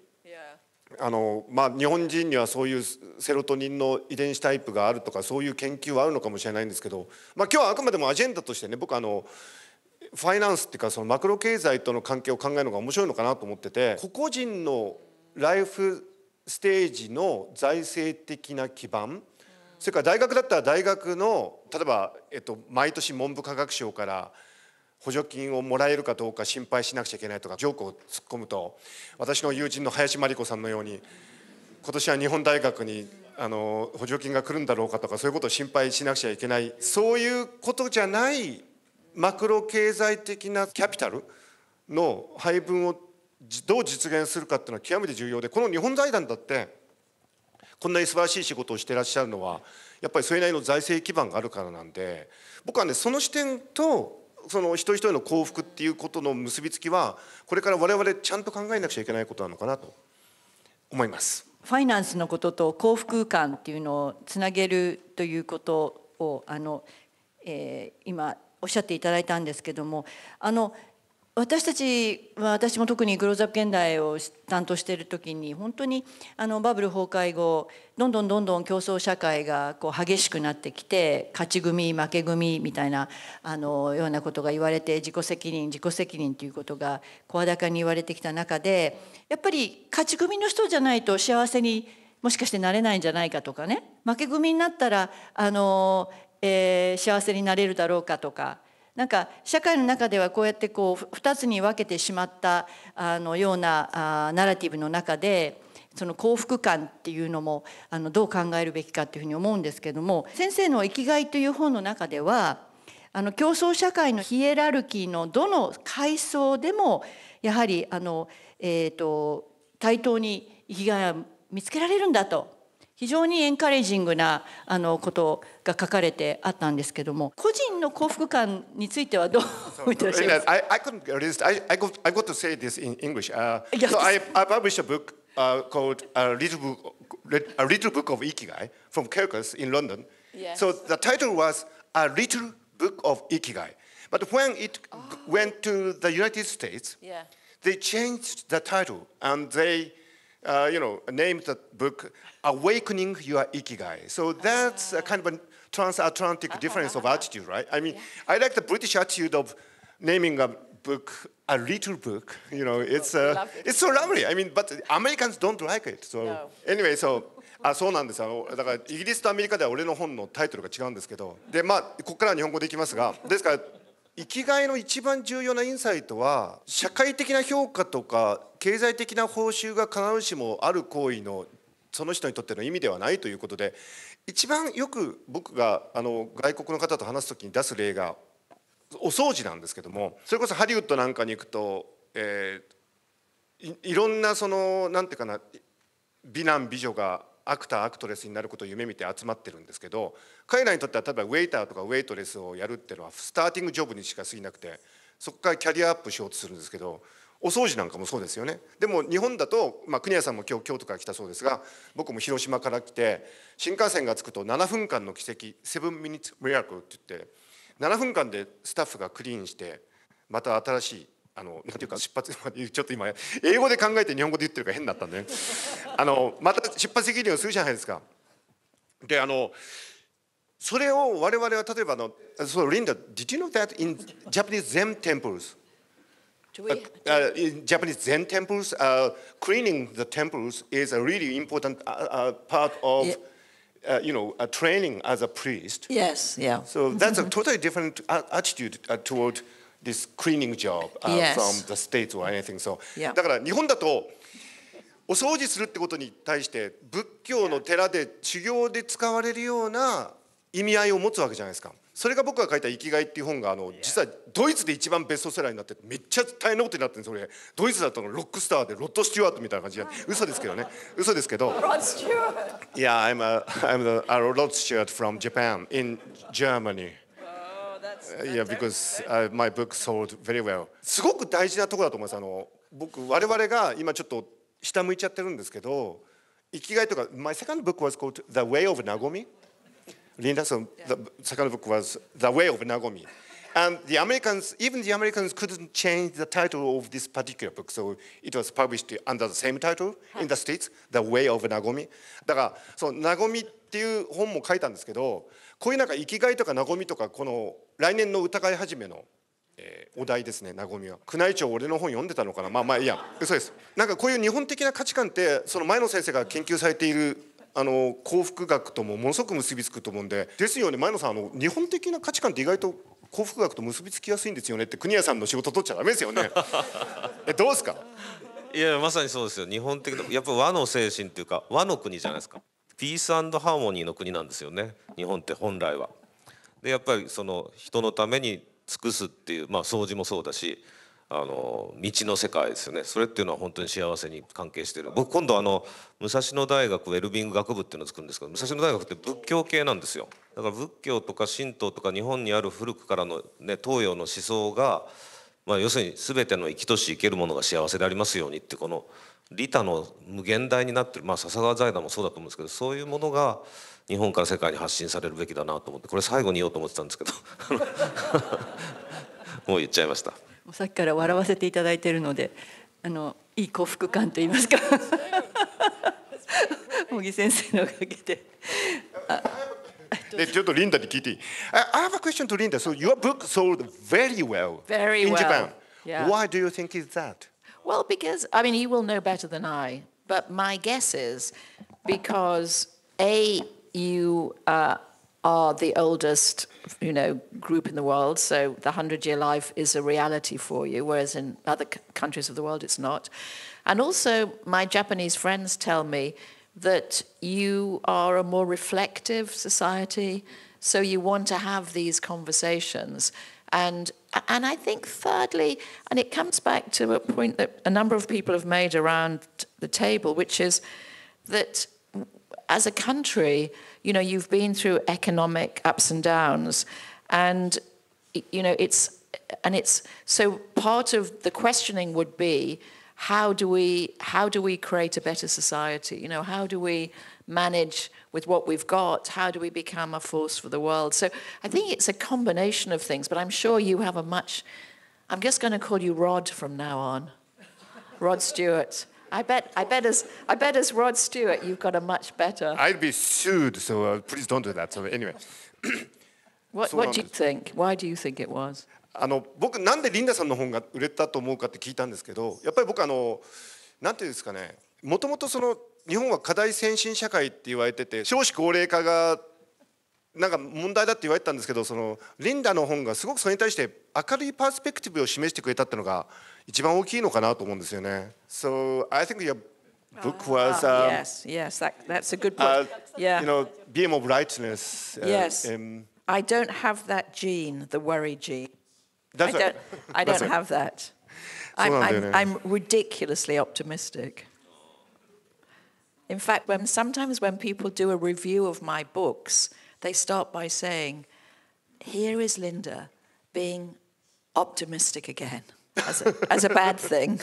Speaker 6: あのまあ、日本人にはそういうセロトニンの遺伝子タイプがあるとかそういう研究はあるのかもしれないんですけど、まあ、今日はあくまでもアジェンダとしてね僕あのファイナンスっていうかそのマクロ経済との関係を考えるのが面白いのかなと思ってて個々人のライフステージの財政的な基盤それから大学だったら大学の例えば、えっと、毎年文部科学省から「補助金をもらえるかどうか心配しなくちゃいけないとかジョークを突っ込むと私の友人の林真理子さんのように今年は日本大学にあの補助金が来るんだろうかとかそういうことを心配しなくちゃいけないそういうことじゃないマクロ経済的なキャピタルの配分をどう実現するかっていうのは極めて重要でこの日本財団だってこんなに素晴らしい仕事をしてらっしゃるのはやっぱりそれなりの財政基盤があるからなんで僕はねその視点とその一人一人の幸福っていうことの結びつきはこれから我々ちゃんと考えなくちゃいけないことなのかなと思います。
Speaker 4: ファイナンスのことと幸福感っていうのをつなげるということをあの、えー、今おっしゃっていただいたんですけどもあの私たちは私も特にグローズアップ現代を担当している時に本当にあのバブル崩壊後どんどんどんどん競争社会がこう激しくなってきて勝ち組負け組みたいなあのようなことが言われて自己責任自己責任ということが声高に言われてきた中でやっぱり勝ち組の人じゃないと幸せにもしかしてなれないんじゃないかとかね負け組になったらあの、えー、幸せになれるだろうかとか。なんか社会の中ではこうやってこう2つに分けてしまったあのようなあナラティブの中でその幸福感っていうのもあのどう考えるべきかっていうふうに思うんですけども先生の「生きがい」という本の中ではあの競争社会のヒエラルキーのどの階層でもやはりあの、えーと、と対等に生きがいは見つけられるんだと非常にエンカレージングなあのことが書かれてあったんですけども個人の幸福感についてはどう見てらっしゃいますか
Speaker 6: I, I couldn't resist. I, I, got, I got to say this in English.、Uh, so I, I published a book、uh, called a little, book, a little Book of Ikigai from Kirkus in London. Yes. So the title was A Little Book of Ikigai. But when it oh. went to the United States, yeah. they changed the title and they uh, you know, named the book Awakening Your Ikigai. So that's a kind of a transatlantic difference of attitude, right? I mean, I like the British attitude of naming a book a little book. You know, it's, uh, it. it's so lovely. I mean, but Americans don't like it. So, no. anyway, so あそうなんですよだからイギリスとアメリカでは俺の本のタイトルが違うんですけどでまあここからは日本語でいきますがですから生きがいの一番重要なインサイトは社会的な評価とか経済的な報酬が必ずしもある行為のその人にとっての意味ではないということで一番よく僕があの外国の方と話す時に出す例がお掃除なんですけどもそれこそハリウッドなんかに行くと、えー、いろんなその何て言うかな美男美女がアクターアクトレスになることを夢見て集まってるんですけど彼らにとっては例えばウェイターとかウェイトレスをやるっていうのはスターティングジョブにしか過ぎなくてそこからキャリアアップしようとするんですけどお掃除なんかもそうですよねでも日本だと、まあ、国谷さんも今日京都から来たそうですが僕も広島から来て新幹線が着くと7分間の奇跡「7 minutes miracle」って言って7分間でスタッフがクリーンしてまた新しいあのなんていうか出発ちょっと今英語で考えて日本語で言ってるから変だったんで、ね、あのまた出発責任をするじゃないですか。であのそれを我々は例えばあの「そ o リンダ「did you know that in Japanese Zen temples Uh, Japanese Zen temples, uh, cleaning the temples is a really important uh, part of, yeah. you know, training as a priest. Yes, yeah. So that's a totally different attitude toward this cleaning job yes. from the states or anything. So, yeah. だから日本だとお掃除するってことに対して仏教の寺で修行で使われるような意味合いを持つわけじゃないですか。Yeah. それが僕が書いた「生きがい」っていう本があの実はドイツで一番ベストセラーになってめっちゃ大変なことになってるんです俺ドイツだったのロックスターでロッド・スチュワートみたいな感じで嘘ですけどね嘘ですけどいや I'm a, I'm a, a Rod Stewart from Japan in Germany Yeah, because、uh, my book sold very well すごく大事なところだと思いますあの僕我々が今ちょっと下向いちゃってるんですけど生きがいとか My second book was called The Way of Nagomi Linda, so the second book was The Way of Nagomi. And the Americans, even the Americans couldn't change the title of this particular book. So it was published under the same title in the States, The Way of Nagomi. だから、その、ナゴミっていう本も書いたんですけど、こういうなんか生きがいとかナゴミとか、この来年の歌会始めの、えー、お題ですね、ナゴミは。宮内庁、俺の本読んでたのかなまあまあ、いや、嘘です。なんかこういう日本的な価値観って、その前野先生が研究されているあの幸福学ともものすごく結びつくと思うんでですよね前野さんあの日本的な価値観って意外と幸福学と結びつきやすいんですよねって国谷さんの仕事取っちゃダメですよね えどうですか
Speaker 5: いやまさにそうですよ日本的やっぱ和の精神っていうか和の国じゃないですかピースハーモニーの国なんですよね日本って本来は。でやっぱりその人のために尽くすっていうまあ掃除もそうだしあの道の世界ですよねそれっていうのは本当に幸せに関係してる僕今度あの武蔵野大学ウェルビング学部っていうのを作るんですけど武蔵野大学って仏教系なんですよだから仏教とか神道とか日本にある古くからの、ね、東洋の思想が、まあ、要するに全ての生きとし生けるものが幸せでありますようにってこの利他の無限大になってる、まあ、笹川財団もそうだと思うんですけどそういうものが日本から世界に発信されるべきだなと思ってこれ最後に言おうと思ってたんですけど もう言っちゃいました。
Speaker 4: さっきから笑わせていただいているのであのいい幸福感といいますか茂木先生の
Speaker 6: おかげで。ちょっとリンダに聞いていい uh, I have a question to Linda. So your book sold very well
Speaker 3: very in well. Japan. Yeah. Why do you think is that? Well, because, I mean, you will know better than I, but my guess is because A, you uh, are the oldest you know, group in the world. So the 100 year life is a reality for you, whereas in other countries of the world it's not. And also, my Japanese friends tell me that you are a more reflective society, so you want to have these conversations. And, and I think, thirdly, and it comes back to a point that a number of people have made around the table, which is that as a country, you know, you've been through economic ups and downs, and you know, it's and it's so part of the questioning would be how do we how do we create a better society you know how do we manage with what we've got how do we become a force for the world so i think it's a combination of things but i'm sure you have a much i'm just going to call you rod from now on rod stewart I bet, I bet as I bet as Rod Stewart, you've got a much better.
Speaker 6: I'd be sued, so uh, please don't do that. So anyway.
Speaker 3: what what do you think? Why do you think it was? あの僕なんでリンダさんの本
Speaker 6: が売れたと思うかって聞いたんですけど、やっぱり僕あのなんていうんですかね、もともとその日本は課題先進社会って言われてて少子高齢化がなんか問題だって言われてたんですけどそのリンダの本がすごくそれに対して明るいパースペクティブを示してくれたってのが一番大きいのかなと思うんですよね。So I think your book ah, was ah, um, yes,
Speaker 3: yes, that, that's a good uh, book. yeah, you
Speaker 6: know, beam of rightness. Uh, yes. Um,
Speaker 3: I don't have that gene, the worry gene.
Speaker 6: That's I don't, I don't have
Speaker 3: that. I'm, I'm, I'm ridiculously optimistic. In fact, when, sometimes when people do a review of my books, they start by saying, Here is Linda being optimistic again. as a, as a bad thing.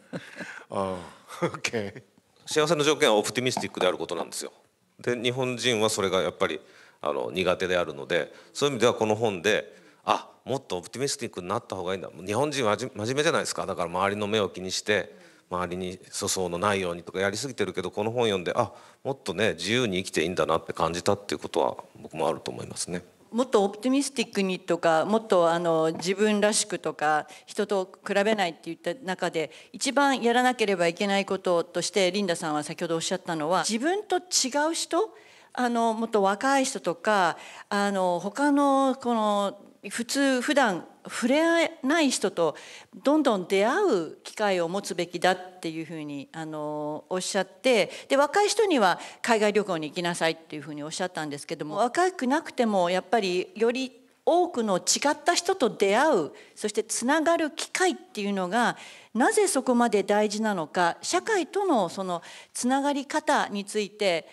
Speaker 5: oh, okay. 幸せの条件はオプティミスティックであることなんですよ。で日本人はそれがやっぱりあの苦手であるのでそういう意味ではこの本であもっとオプティミスティックになった方がいいんだ日本人は真面目じゃないですかだから周りの目を気にして周りに粗相のないようにとかやりすぎてるけどこの本読んであもっとね自由に生きていいんだなって感じたっていうことは僕もあると思いますね。
Speaker 4: もっとオプティミスティックにとかもっとあの自分らしくとか人と比べないっていった中で一番やらなければいけないこととしてリンダさんは先ほどおっしゃったのは自分と違う人あのもっと若い人とかあの他のこの普通普段触れ合えない人とどんどん出会う機会を持つべきだっていうふうにあのおっしゃってで若い人には海外旅行に行きなさいっていうふうにおっしゃったんですけども若くなくてもやっぱりより多くの違った人と出会うそしてつながる機会っていうのがなぜそこまで大事なのか社会とのそのつながり方について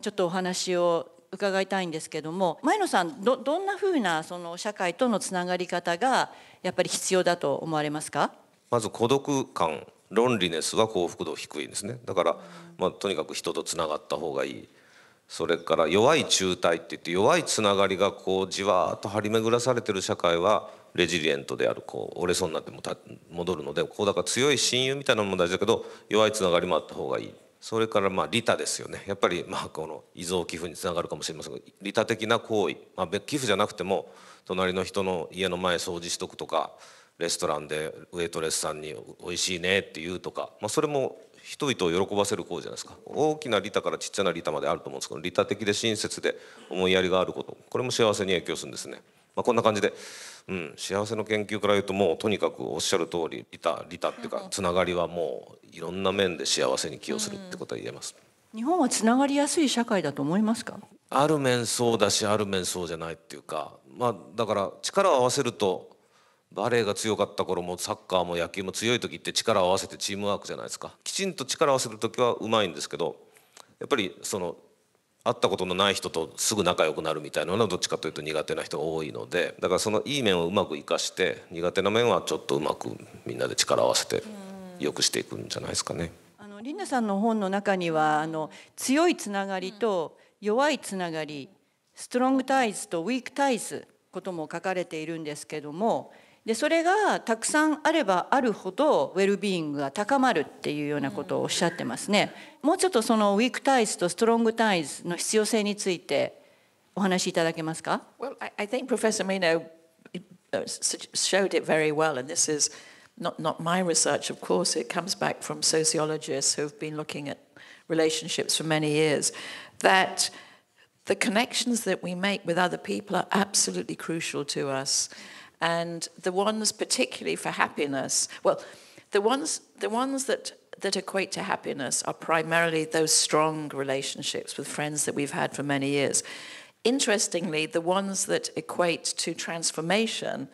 Speaker 4: ちょっとお話を伺いたいんですけども前野さんどどんなふうなその社会とのつながり方がやっぱり必要だと思われますか
Speaker 5: まず孤独感ロンリネスは幸福度低いですねだから、まあ、とにかく人とつながった方がいいそれから弱い中体っていって弱いつながりがこうじわーっと張り巡らされてる社会はレジリエントであるこう折れそうになっても戻るのでこうだから強い親友みたいなのも大事だけど弱いつながりもあった方がいいそれからまあ利他ですよねやっぱりまあこの遺贈寄付につながるかもしれませんが利他的な行為、まあ、寄付じゃなくても隣の人の家の前掃除しとくとかレストランでウェイトレスさんに「おいしいね」って言うとか、まあ、それも人々を喜ばせる行為じゃないですか大きな利他からちっちゃな利他まであると思うんですけど利他的で親切で思いやりがあることこれも幸せに影響するんですね。まあ、こんな感じでうん、幸せの研究から言うともうとにかくおっしゃる通りリタ利他っていうかつながりはもういろんな面で幸せに寄与するってことは言えます。
Speaker 4: 日本はつながりやすい社会だと思いますか
Speaker 5: ある面そうだしある面そうじゃないっていうかまあだから力を合わせるとバレーが強かった頃もサッカーも野球も強い時って力を合わせてチームワークじゃないですかきちんと力を合わせる時はうまいんですけどやっぱりその会ったことのない人とすぐ仲良くなるみたいなのはどっちかというと苦手な人が多いのでだからそのいい面をうまく生かして苦手な面はちょっとうまくみんなで力を合わせて良くしていくんじゃないですかね。
Speaker 4: あのリンナさんの本の中にはあの強いつながりと弱いつながりストロングタイズとウィークタイズことも書かれているんですけどもでそれがたくさんあればあるほどウェルビーイングが高まるっていうようなことをおっしゃってますね。もうちょっとそのウィークタイズとストロングタイズの必要性についてお話しいただけま
Speaker 3: すか Well, I think Professor Mino showed it very well and this is not, not my research of course, it comes back from sociologists who've been looking at relationships for many years that the connections that we make with other people are absolutely crucial to us. Mm And the ones particularly for happiness, well, the ones, the ones that, that equate to happiness are primarily those strong relationships with friends that we've had for many years. Interestingly, the ones that equate to transformation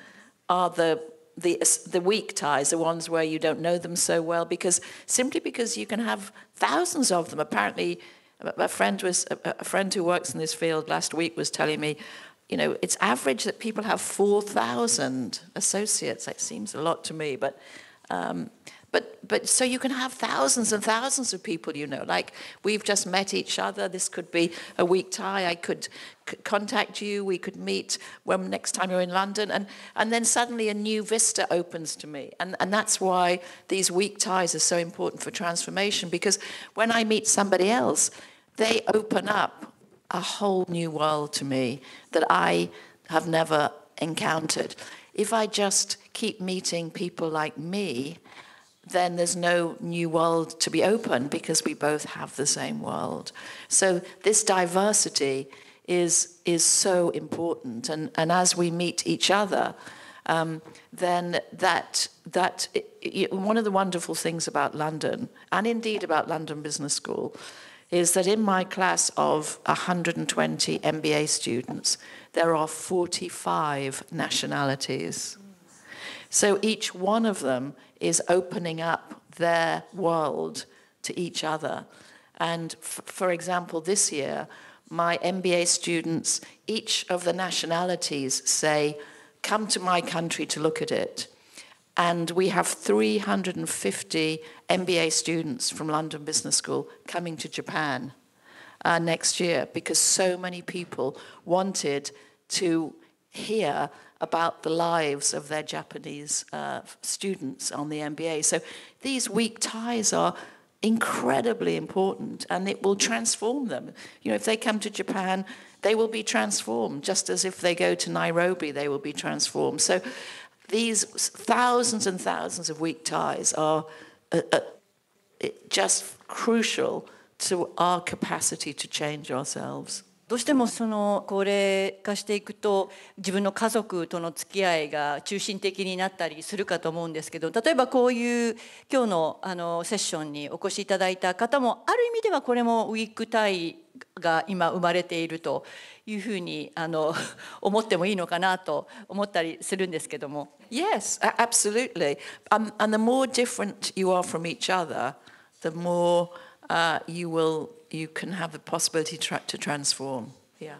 Speaker 3: are the the, the weak ties, the ones where you don't know them so well, because simply because you can have thousands of them. Apparently, a friend was a, a friend who works in this field last week was telling me you know, it's average that people have 4,000 associates. That seems a lot to me, but, um, but, but so you can have thousands and thousands of people, you know, like we've just met each other. This could be a week tie. I could contact you. We could meet when next time you're in London. And, and then suddenly a new vista opens to me. And, and that's why these weak ties are so important for transformation because when I meet somebody else, they open up a whole new world to me that I have never encountered. If I just keep meeting people like me, then there's no new world to be open because we both have the same world. So this diversity is is so important, and and as we meet each other, um, then that that it, it, one of the wonderful things about London, and indeed about London Business School, is that in my class of 120 MBA students, there are 45 nationalities. So each one of them is opening up their world to each other. And for example, this year, my MBA students, each of the nationalities say, Come to my country to look at it. And we have 350 MBA students from London Business School coming to Japan uh, next year because so many people wanted to hear about the lives of their Japanese uh, students on the MBA. So these weak ties are incredibly important and it will transform them. You know, if they come to Japan, they will be transformed, just as if they go to Nairobi, they will be transformed. So these thousands and thousands of weak ties are uh, uh, just crucial to our capacity to change ourselves.
Speaker 4: どうしてもその高齢化していくと自分の家族との付き合いが中心的になったりするかと思うんですけど例えばこういう今日のあのセッションにお越しいただいた方もある意味ではこれもウィーク対が今生まれているというふうにあの
Speaker 3: 思ってもいいのかなと思ったりするんですけども。Yes, absolutely. Um, and the more different you are from each other, the more uh, you will you can have the possibility to, to transform. Yeah.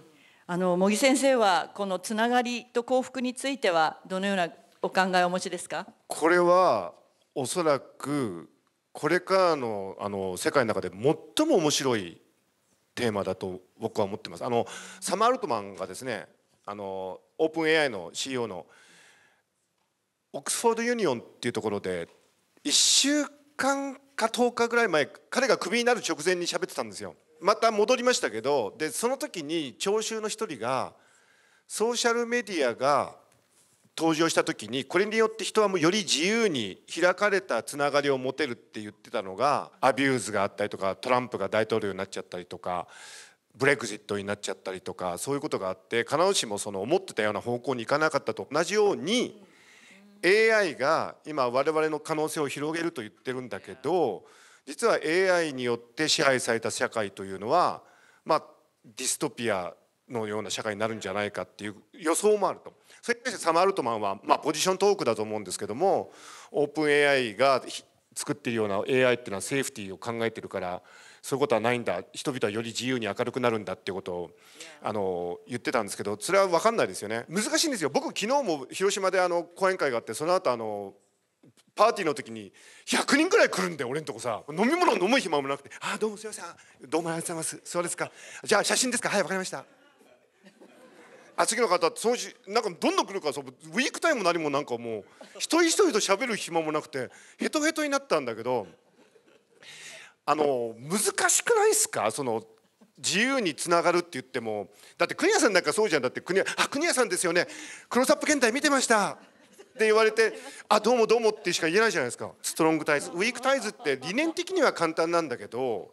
Speaker 3: あの茂木先生
Speaker 4: はこのつながりと幸福についてはどのようなお考えをお持ちですか？
Speaker 6: これはおそらくこれからのあの世界の中で最も面白い。テーマだと僕は思ってますあのサム・アルトマンがですねあのオープン AI の CEO のオックスフォード・ユニオンっていうところで1週間か10日ぐらい前彼がクビになる直前に喋ってたんですよまた戻りましたけどでその時に聴衆の一人がソーシャルメディアが登場した時にこれによって人はもうより自由に開かれたつながりを持てるって言ってたのがアビューズがあったりとかトランプが大統領になっちゃったりとかブレグジットになっちゃったりとかそういうことがあって必ずしもその思ってたような方向に行かなかったと同じように AI が今我々の可能性を広げると言ってるんだけど実は AI によって支配された社会というのはまあディストピアのような社会になるんじゃないかっていう予想もあると。それに対してサム・アルトマンは、まあ、ポジショントークだと思うんですけどもオープン AI が作ってるような AI っていうのはセーフティーを考えてるからそういうことはないんだ人々はより自由に明るくなるんだっていうことをあの言ってたんですけどそれは分かんないですよね難しいんですよ僕昨日も広島であの講演会があってその後あのパーティーの時に100人ぐらい来るんだよ俺んとこさ飲み物飲む暇もなくて「あどうもすいませんどうもありがとうございますそうですかじゃあ写真ですかはい分かりました」あ次の方そのうちなんかどんどん来るからそウィークタイム何もなんかもう一人一人と喋る暇もなくてヘトヘトになったんだけどあの難しくないですかその自由につながるって言ってもだって国谷さんなんかそうじゃんだって国あ国谷さんですよねクローズアップ現代見てましたって言われてあどうもどうもってしか言えないじゃないですかストロングタイズウィークタイズって理念的には簡単なんだけど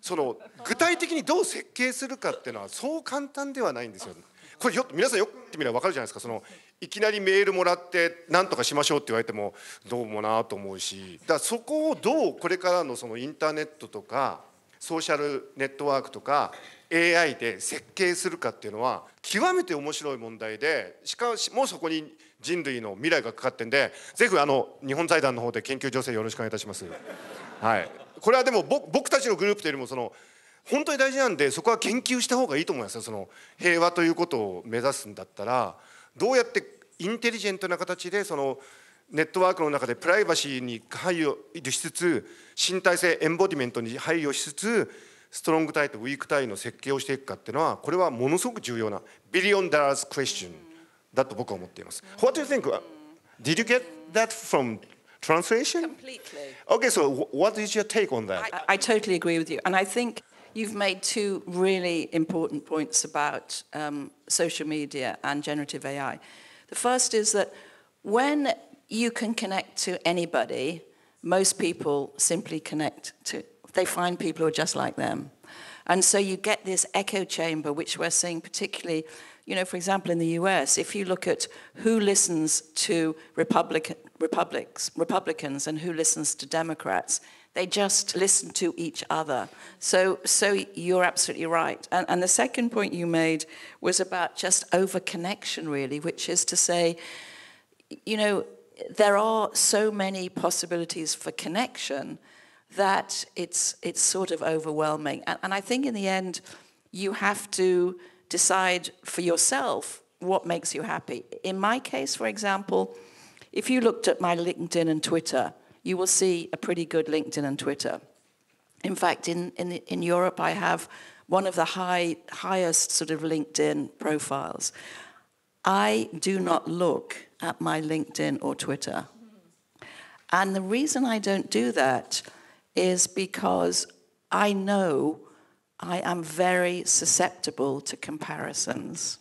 Speaker 6: その具体的にどう設計するかっていうのはそう簡単ではないんですよ。これよ皆さんよく見てみれば分かるじゃないですかそのいきなりメールもらって何とかしましょうって言われてもどうもなと思うしだからそこをどうこれからのそのインターネットとかソーシャルネットワークとか AI で設計するかっていうのは極めて面白い問題でしかもそこに人類の未来がかかってんでぜひあの日本財団の方で研究助成よろしくお願いいたします。はい、これはでも僕たちのグループというよりもその本当に大事なんでそこは研究した方がいいと思いますその平和ということを目指すんだったらどうやってインテリジェントな形でそのネットワークの中でプライバシーに配慮しつつ身体性エンボディメントに配慮しつつストロング体とウィーク体の設計をしていくかっていうのはこれはものすごく重要なビリオンダラーズクエスチョンだと僕は思っています。What do you think? Did you get that from
Speaker 3: translation? Completely. Okay, so what is your take on that? I, I totally agree with you. And I think you've made two really important points about um, social media and generative AI. The first is that when you can connect to anybody, most people simply connect to, they find people who are just like them. And so you get this echo chamber, which we're seeing particularly, you know, for example, in the US, if you look at who listens to Republics, Republicans and who listens to Democrats, they just listen to each other. So, so you're absolutely right. And, and the second point you made was about just over connection, really, which is to say, you know, there are so many possibilities for connection that it's it's sort of overwhelming. And, and I think in the end, you have to decide for yourself what makes you happy. In my case, for example, if you looked at my LinkedIn and Twitter, you will see a pretty good LinkedIn and Twitter. In fact, in, in, in Europe, I have one of the high, highest sort of LinkedIn profiles. I do not look at my LinkedIn or Twitter. And the reason I don't do that is because I know I am very susceptible to comparisons.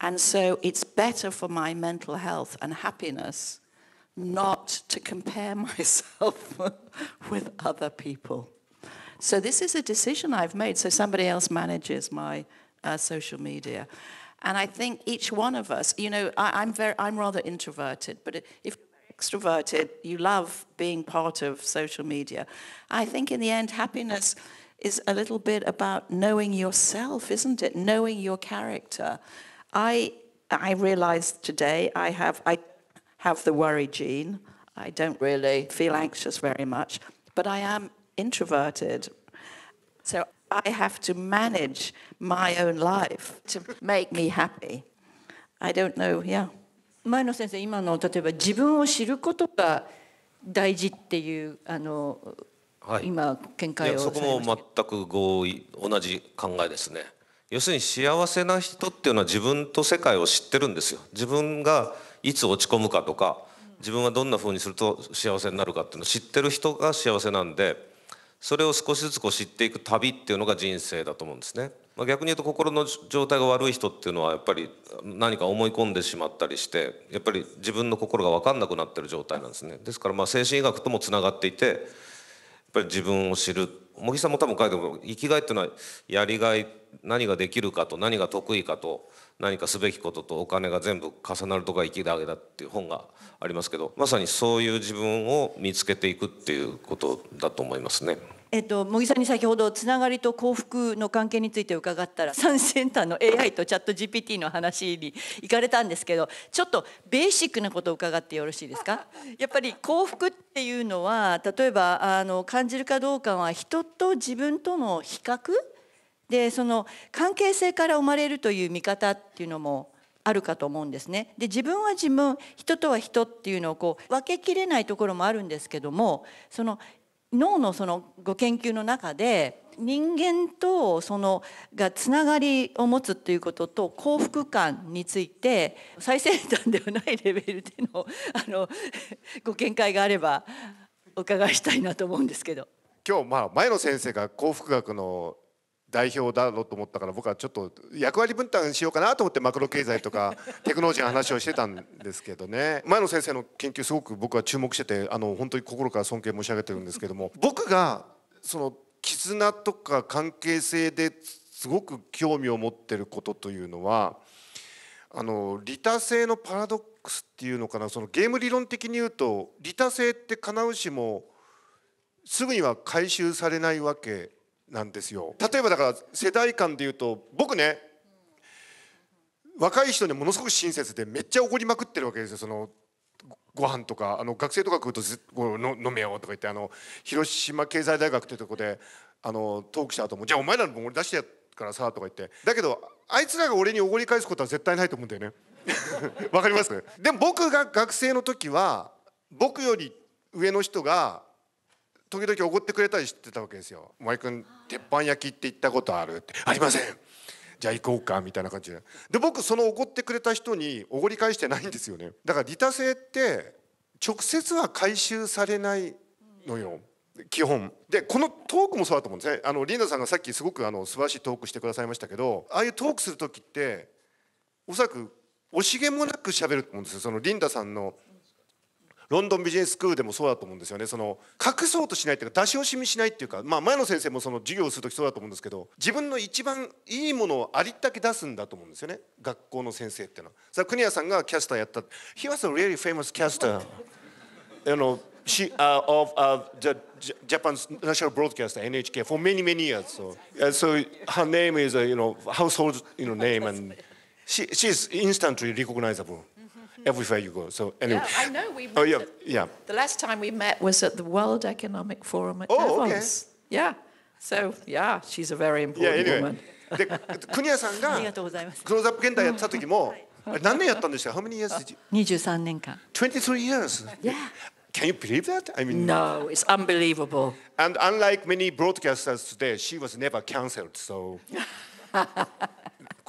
Speaker 3: And so it's better for my mental health and happiness not to compare myself with other people. So this is a decision I've made. So somebody else manages my uh, social media. And I think each one of us, you know, I, am very, I'm rather introverted, but if extroverted, you love being part of social media. I think in the end, happiness is a little bit about knowing yourself, isn't it? Knowing your character. I I realized today I have I have the worry gene. I don't really feel anxious very much, but I am introverted. So I have to manage my own life to make me happy. I don't know, yeah. 前野先生、今の例えば自分を知る
Speaker 4: ことが大事っていうあの、はい、今見解をそこ
Speaker 5: も全く合意同じ考えですね。要するに幸せな人っていうのは自分と世界を知ってるんですよ。自分がいつ落ち込むかとか自分はどんな風にすると幸せになるかっていうのを知ってる人が幸せなんでそれを少しずつこう知っていく旅っていうのが人生だと思うんですね。ま逆に言うと心の状態が悪い人っていうのはやっぱり何か思い込んでしまったりしてやっぱり自分の心が分かんなくなってる状態なんですね。ですからまあ精神医学ともつながっていてやっぱり自分を知る茂木さんも多分書いてる生きがいっていうのはやりがい何ができるかと何が得意かと何かすべきこととお金が全部重なるとか生きるだけだっていう本がありますけどまさにそういう自分を見つけていくっていうことだと思いますね。
Speaker 4: えっと、茂木さんに先ほどつながりと幸福の関係について伺ったら3センターの AI とチャット GPT の話に行かれたんですけどちょっとベーシックなことを伺ってよろしいですか やっぱり幸福っていうのは例えばあの感じるかどうかは人と自分との比較でその関係性から生まれるという見方っていうのもあるかと思うんですね。で自分は自分人とは人っていうのをこう分けきれないところもあるんですけどもその脳のそのご研究の中で人間とそのがつながりを持つということと幸福感について最先端ではないレベルでのあの ご見解があればお伺いしたいなと思うんですけど。
Speaker 6: 今日まあ前野先生が幸福学の代表だろうと思ったから僕はちょっと役割分担しようかなと思ってマクロ経済とか テクノロジーの話をしてたんですけどね前野先生の研究すごく僕は注目しててあの本当に心から尊敬申し上げてるんですけども僕がその絆とか関係性ですごく興味を持ってることというのはあの利他性のパラドックスっていうのかなそのゲーム理論的に言うと利他性って必ずしもすぐには回収されないわけなんですよ例えばだから世代間で言うと僕ね若い人にものすごく親切でめっちゃ怒りまくってるわけですよそのご飯とかあの学生とか食うと飲めよとか言ってあの広島経済大学というとこであのトークした後も「じゃあお前らのも俺出してやっからさ」とか言ってだけどあいつらが俺におごり返すことは絶対ないと思うんだよね。わかりますでも僕が学生の時は僕より上の人が時々おごってくれたりしてたわけですよ「マイ君鉄板焼きって行ったことある?」って「ありません!」じゃあ行こうかみたいな感じでで僕そのおごってくれた人におごり返してないんですよねだから利他性って直接は回収されないのよ基本でこのトークもそうだと思うんですねあのリーナさんがさっきすごくあの素晴らしいトークしてくださいましたけどああいうトークする時っておそらく惜しげもなく喋ると思うんですよそのリンダさんのロンドンビジネススクールでもそうだと思うんですよねその隠そうとしないっていうか出し惜しみしないっていうか、まあ、前の先生もその授業をする時そうだと思うんですけど自分の一番いいものをありったけ出すんだと思うんですよね学校の先生っていうのは。さあ国谷さんがキャスターやった「He was a really famous caster」あの she, uh, of uh, the Japan's national broadcaster NHK for many many years. So, uh, so her name is a uh, you know household you know name, and she she's instantly recognizable. everywhere you go. So anyway. Yeah,
Speaker 3: I know. We oh, yeah, at, yeah. The last time we met was at the World Economic Forum at oh, Davos. Okay. Yeah. So, yeah, she's a very important yeah, anyway. woman. で、国谷さんがクローズアップ現
Speaker 6: 代やってた時も、何年やったんでした ?How many years did you?
Speaker 4: 23年間。23 years?
Speaker 6: Yeah. Can you believe that? I mean, no, it's unbelievable. And unlike many broadcasters today, she was never cancelled, so.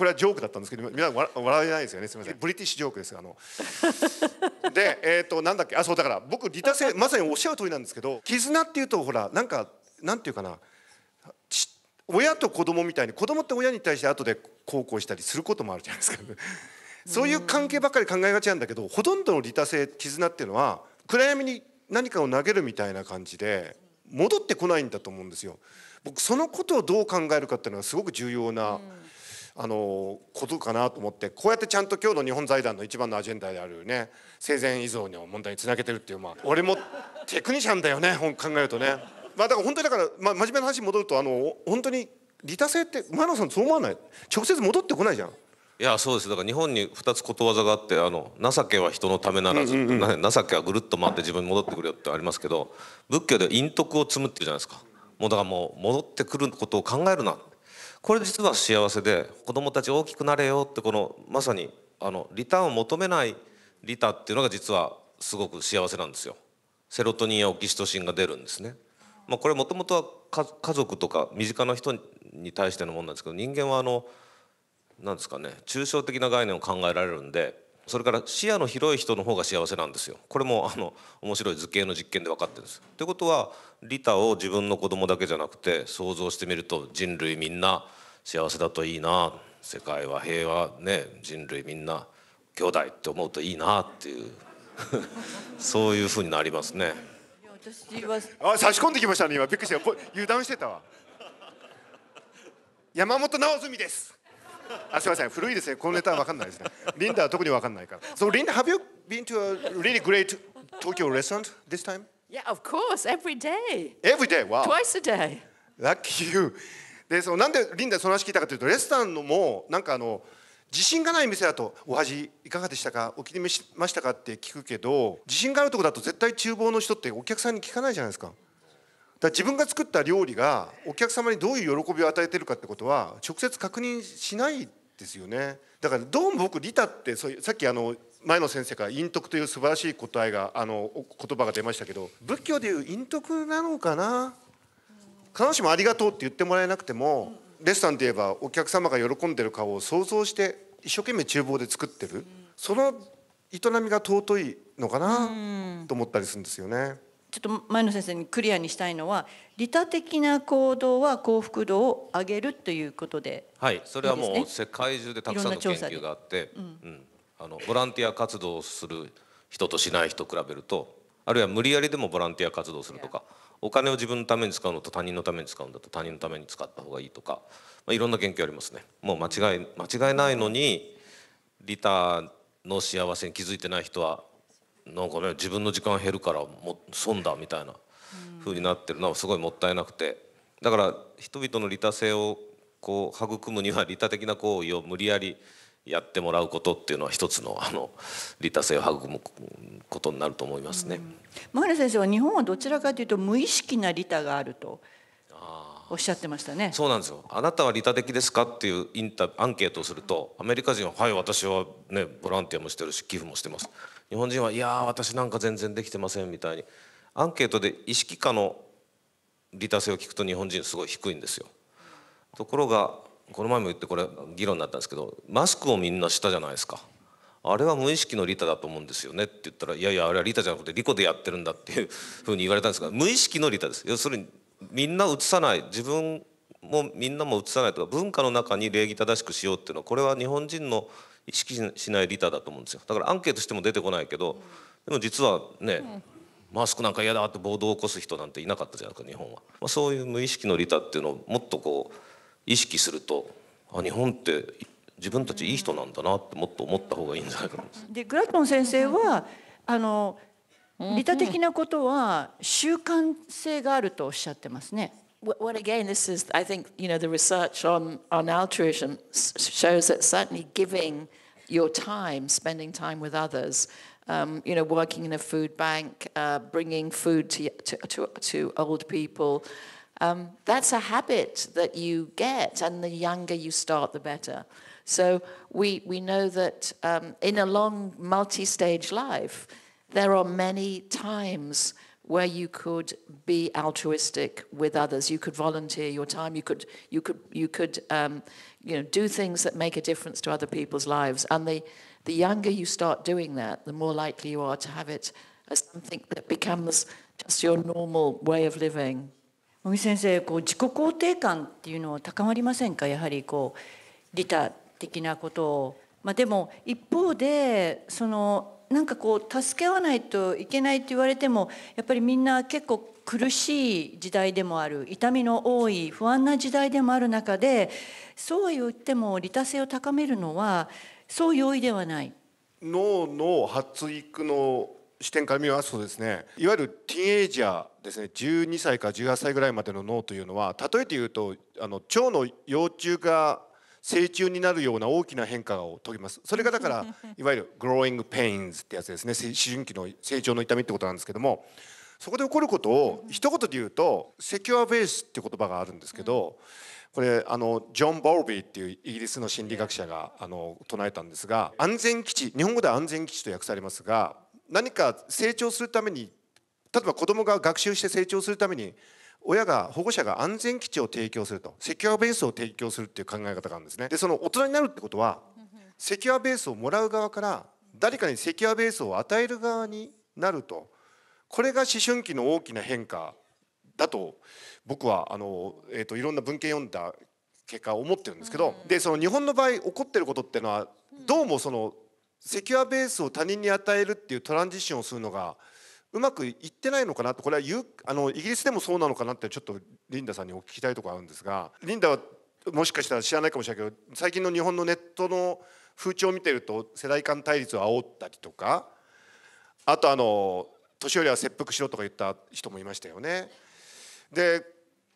Speaker 6: これはジョークだったんですけど皆笑ん笑えないですよねすみませんブリティッシュジョークですあの でえっ、ー、となんだっけあそうだから僕リタ性まさにおっしゃる通りなんですけど絆っていうとほらなんかなんていうかな親と子供みたいに子供って親に対して後で孝行したりすることもあるじゃないですか、そういう関係ばっかり考えがちなんだけどほとんどの利他性絆っていうのは暗闇に何かを投げるみたいな感じで戻ってこないんだと思うんですよ。僕そのことをどう考えるかっていうのはすごく重要なあのことかなと思ってこうやってちゃんと今日の日本財団の一番のアジェンダであるね生前遺贈の問題につなげてるっていうまあ俺もテクニシャンだよね考えるとね。まあ、だから本当にだから、まあ、真面目な話に戻るとあの本当に利他性って前野さんそう思わない直接戻ってこないじゃん。
Speaker 5: いやそうですだから日本に2つことわざがあってあの情けは人のためならず、うんうん、情けはぐるっと回って自分に戻ってくるよってありますけど仏教では陰徳を積むっていうじゃないですかもうだからもう戻ってくることを考えるなこれ実は幸せで子供たち大きくなれよってこのまさにあのリターンを求めないリタっていうのが実はすごく幸せなんですよ。セロトニンやオキシトシンが出るんですね。まあ、これもともとは家族とか身近な人に対してのものなんですけど人間はあのなんですかね抽象的な概念を考えられるんでそれから視野の広い人の方が幸せなんですよこれもあの面白い図形の実験で分かってるんですということは利他を自分の子供だけじゃなくて想像してみると人類みんな幸せだといいな世界は平和ね人類みんな兄弟って思うといいなっていう そういうふうになりますね私
Speaker 6: はあ差し込んできましたね今びっくりした油断してたわ山本直純ですあすみません古いですねこのネタは分かんないですねリンダは特に分かんないから So Linda have you been to a really great Tokyo restaurant this time?
Speaker 3: Yeah of course every day
Speaker 6: Every day wow Twice a day Lucky you でそのなんでリンダその話聞いたかというとレストランのもなんかあの自信がない店だとお味いかがでしたかお気に召しましたかって聞くけど自信があるとこだと絶対厨房の人ってお客さんに聞かないじゃないですかだ自分が作った料理がお客様にどういう喜びを与えてるかってことは直接確認しないですよねだからどうも僕利他ってそういうさっきあの前の先生から「陰徳」という素晴らしい答えがあの言葉が出ましたけど仏教でいう陰徳なのかな必ずしも「ありがとう」って言ってもらえなくてもレストランで言えばお客様が喜んでる顔を想像して一生懸命厨房で作ってるその営みが尊いのかなと思ったりするんですよね。
Speaker 4: ちょっと前野先生にクリアにしたいのは利他的な行動は幸福度を上げるということで
Speaker 5: はいそれはもう世界中でたくさんの研究があって、うん、うん、あのボランティア活動をする人としない人比べるとあるいは無理やりでもボランティア活動するとかお金を自分のために使うのと他人のために使うんだと他人のために使った方がいいとか、まあ、いろんな研究ありますね。もう間違い間違いないのに利他の幸せに気づいてない人はなんかね自分の時間減るからも損だみたいな風になってるのはすごいもったいなくてだから人々の利他性をこう育むには利他的な行為を無理やりやってもらうことっていうのは一つのあの利他性を育むことになると思いますね。
Speaker 4: マー先生は日本はどちらかというと無意識な利他があるとおっしゃ
Speaker 5: ってましたね。そうなんですよ。あなたは利他的ですかっていうインタアンケートをするとアメリカ人ははい私はねボランティアもしてるし寄付もしてます。日本人はいや私なんか全然できてませんみたいにアンケートで意識下の利他性を聞くと日本人すごい低いんですよ。ところがこの前も言ってこれ議論になったんですけどマスクをみんなしたじゃないですか。あれは無意識の利他だと思うんですよねって言ったらいやいやあれは利他じゃなくて利己でやってるんだっていうふうに言われたんですが無意識の利他です要するにみんなうつさない自分もみんなもうつさないとか文化の中に礼儀正しくしようっていうのはこれは日本人の意識しない利他だと思うんですよだからアンケートしても出てこないけど、でも実はね、マスクなんか嫌だって暴動を起こす人なんていなかったじゃないですか日本は、まあ、そういう無意識の利他っていうのをもっとこう意識するとあ日本って自分たちいい人なんだなってもっと思った方がいいんじゃないかな
Speaker 4: でグラトン先生はあの利他的なことは習慣性があるとおっしゃってますね。
Speaker 3: Well, again, this is, I think, you know, the research on, on altruism shows that certainly giving your time, spending time with others, um, you know, working in a food bank, uh, bringing food to, to, to, to old people, um, that's a habit that you get, and the younger you start, the better. So we, we know that um, in a long multi stage life, there are many times where you could be altruistic with others. You could volunteer your time. You could you could you could um, you know do things that make a difference to other people's lives. And the the younger you start doing that, the more likely you are to have it as something that becomes just your normal way of living. 尾先生、こう自己肯定
Speaker 4: 感っていうのは高まりませんか。やはりこう利他的なことを。まあでも一方でそのなんかこう助け合わないといけないって言われてもやっぱりみんな結構苦しい時代でもある痛みの多い不安な時代でもある中でそうは言っても利他性を高めるのはそう容易ではない。
Speaker 6: 脳の発育の視点から見ますとですねいわゆるティーンエイジャーですね12歳から18歳ぐらいまでの脳というのは例えて言うとあの腸の幼虫が成虫になるような大きな変化を遂げますそれがだから いわゆる growing pains ってやつですね思春期の成長の痛みってことなんですけどもそこで起こることを一言で言うとセキュアベースって言葉があるんですけど、これあのジョン・ボービーっていうイギリスの心理学者があの唱えたんですが安全基地日本語では安全基地と訳されますが何か成長するために例えば子供が学習して成長するために親が保護者が安全基地を提供するとセキュアベースを提供するっていう考え方があるんですねでその大人になるってことはセキュアベースをもらう側から誰かにセキュアベースを与える側になるとこれが思春期の大きな変化だと僕はあの、えーと、いろんな文献読んだ結果思ってるんですけど、でその日本の場合起こってることっていうのはどうもそのセキュアベースを他人に与えるっていうトランジションをするのがうまくいってないのかなとこれはあのイギリスでもそうなのかなってちょっとリンダさんにお聞きたいところあるんですがリンダはもしかしたら知らないかもしれないけど最近の日本のネットの風潮を見てると世代間対立を煽ったりとかあとあの年寄りは切腹しろとか言った人もいましたよね。で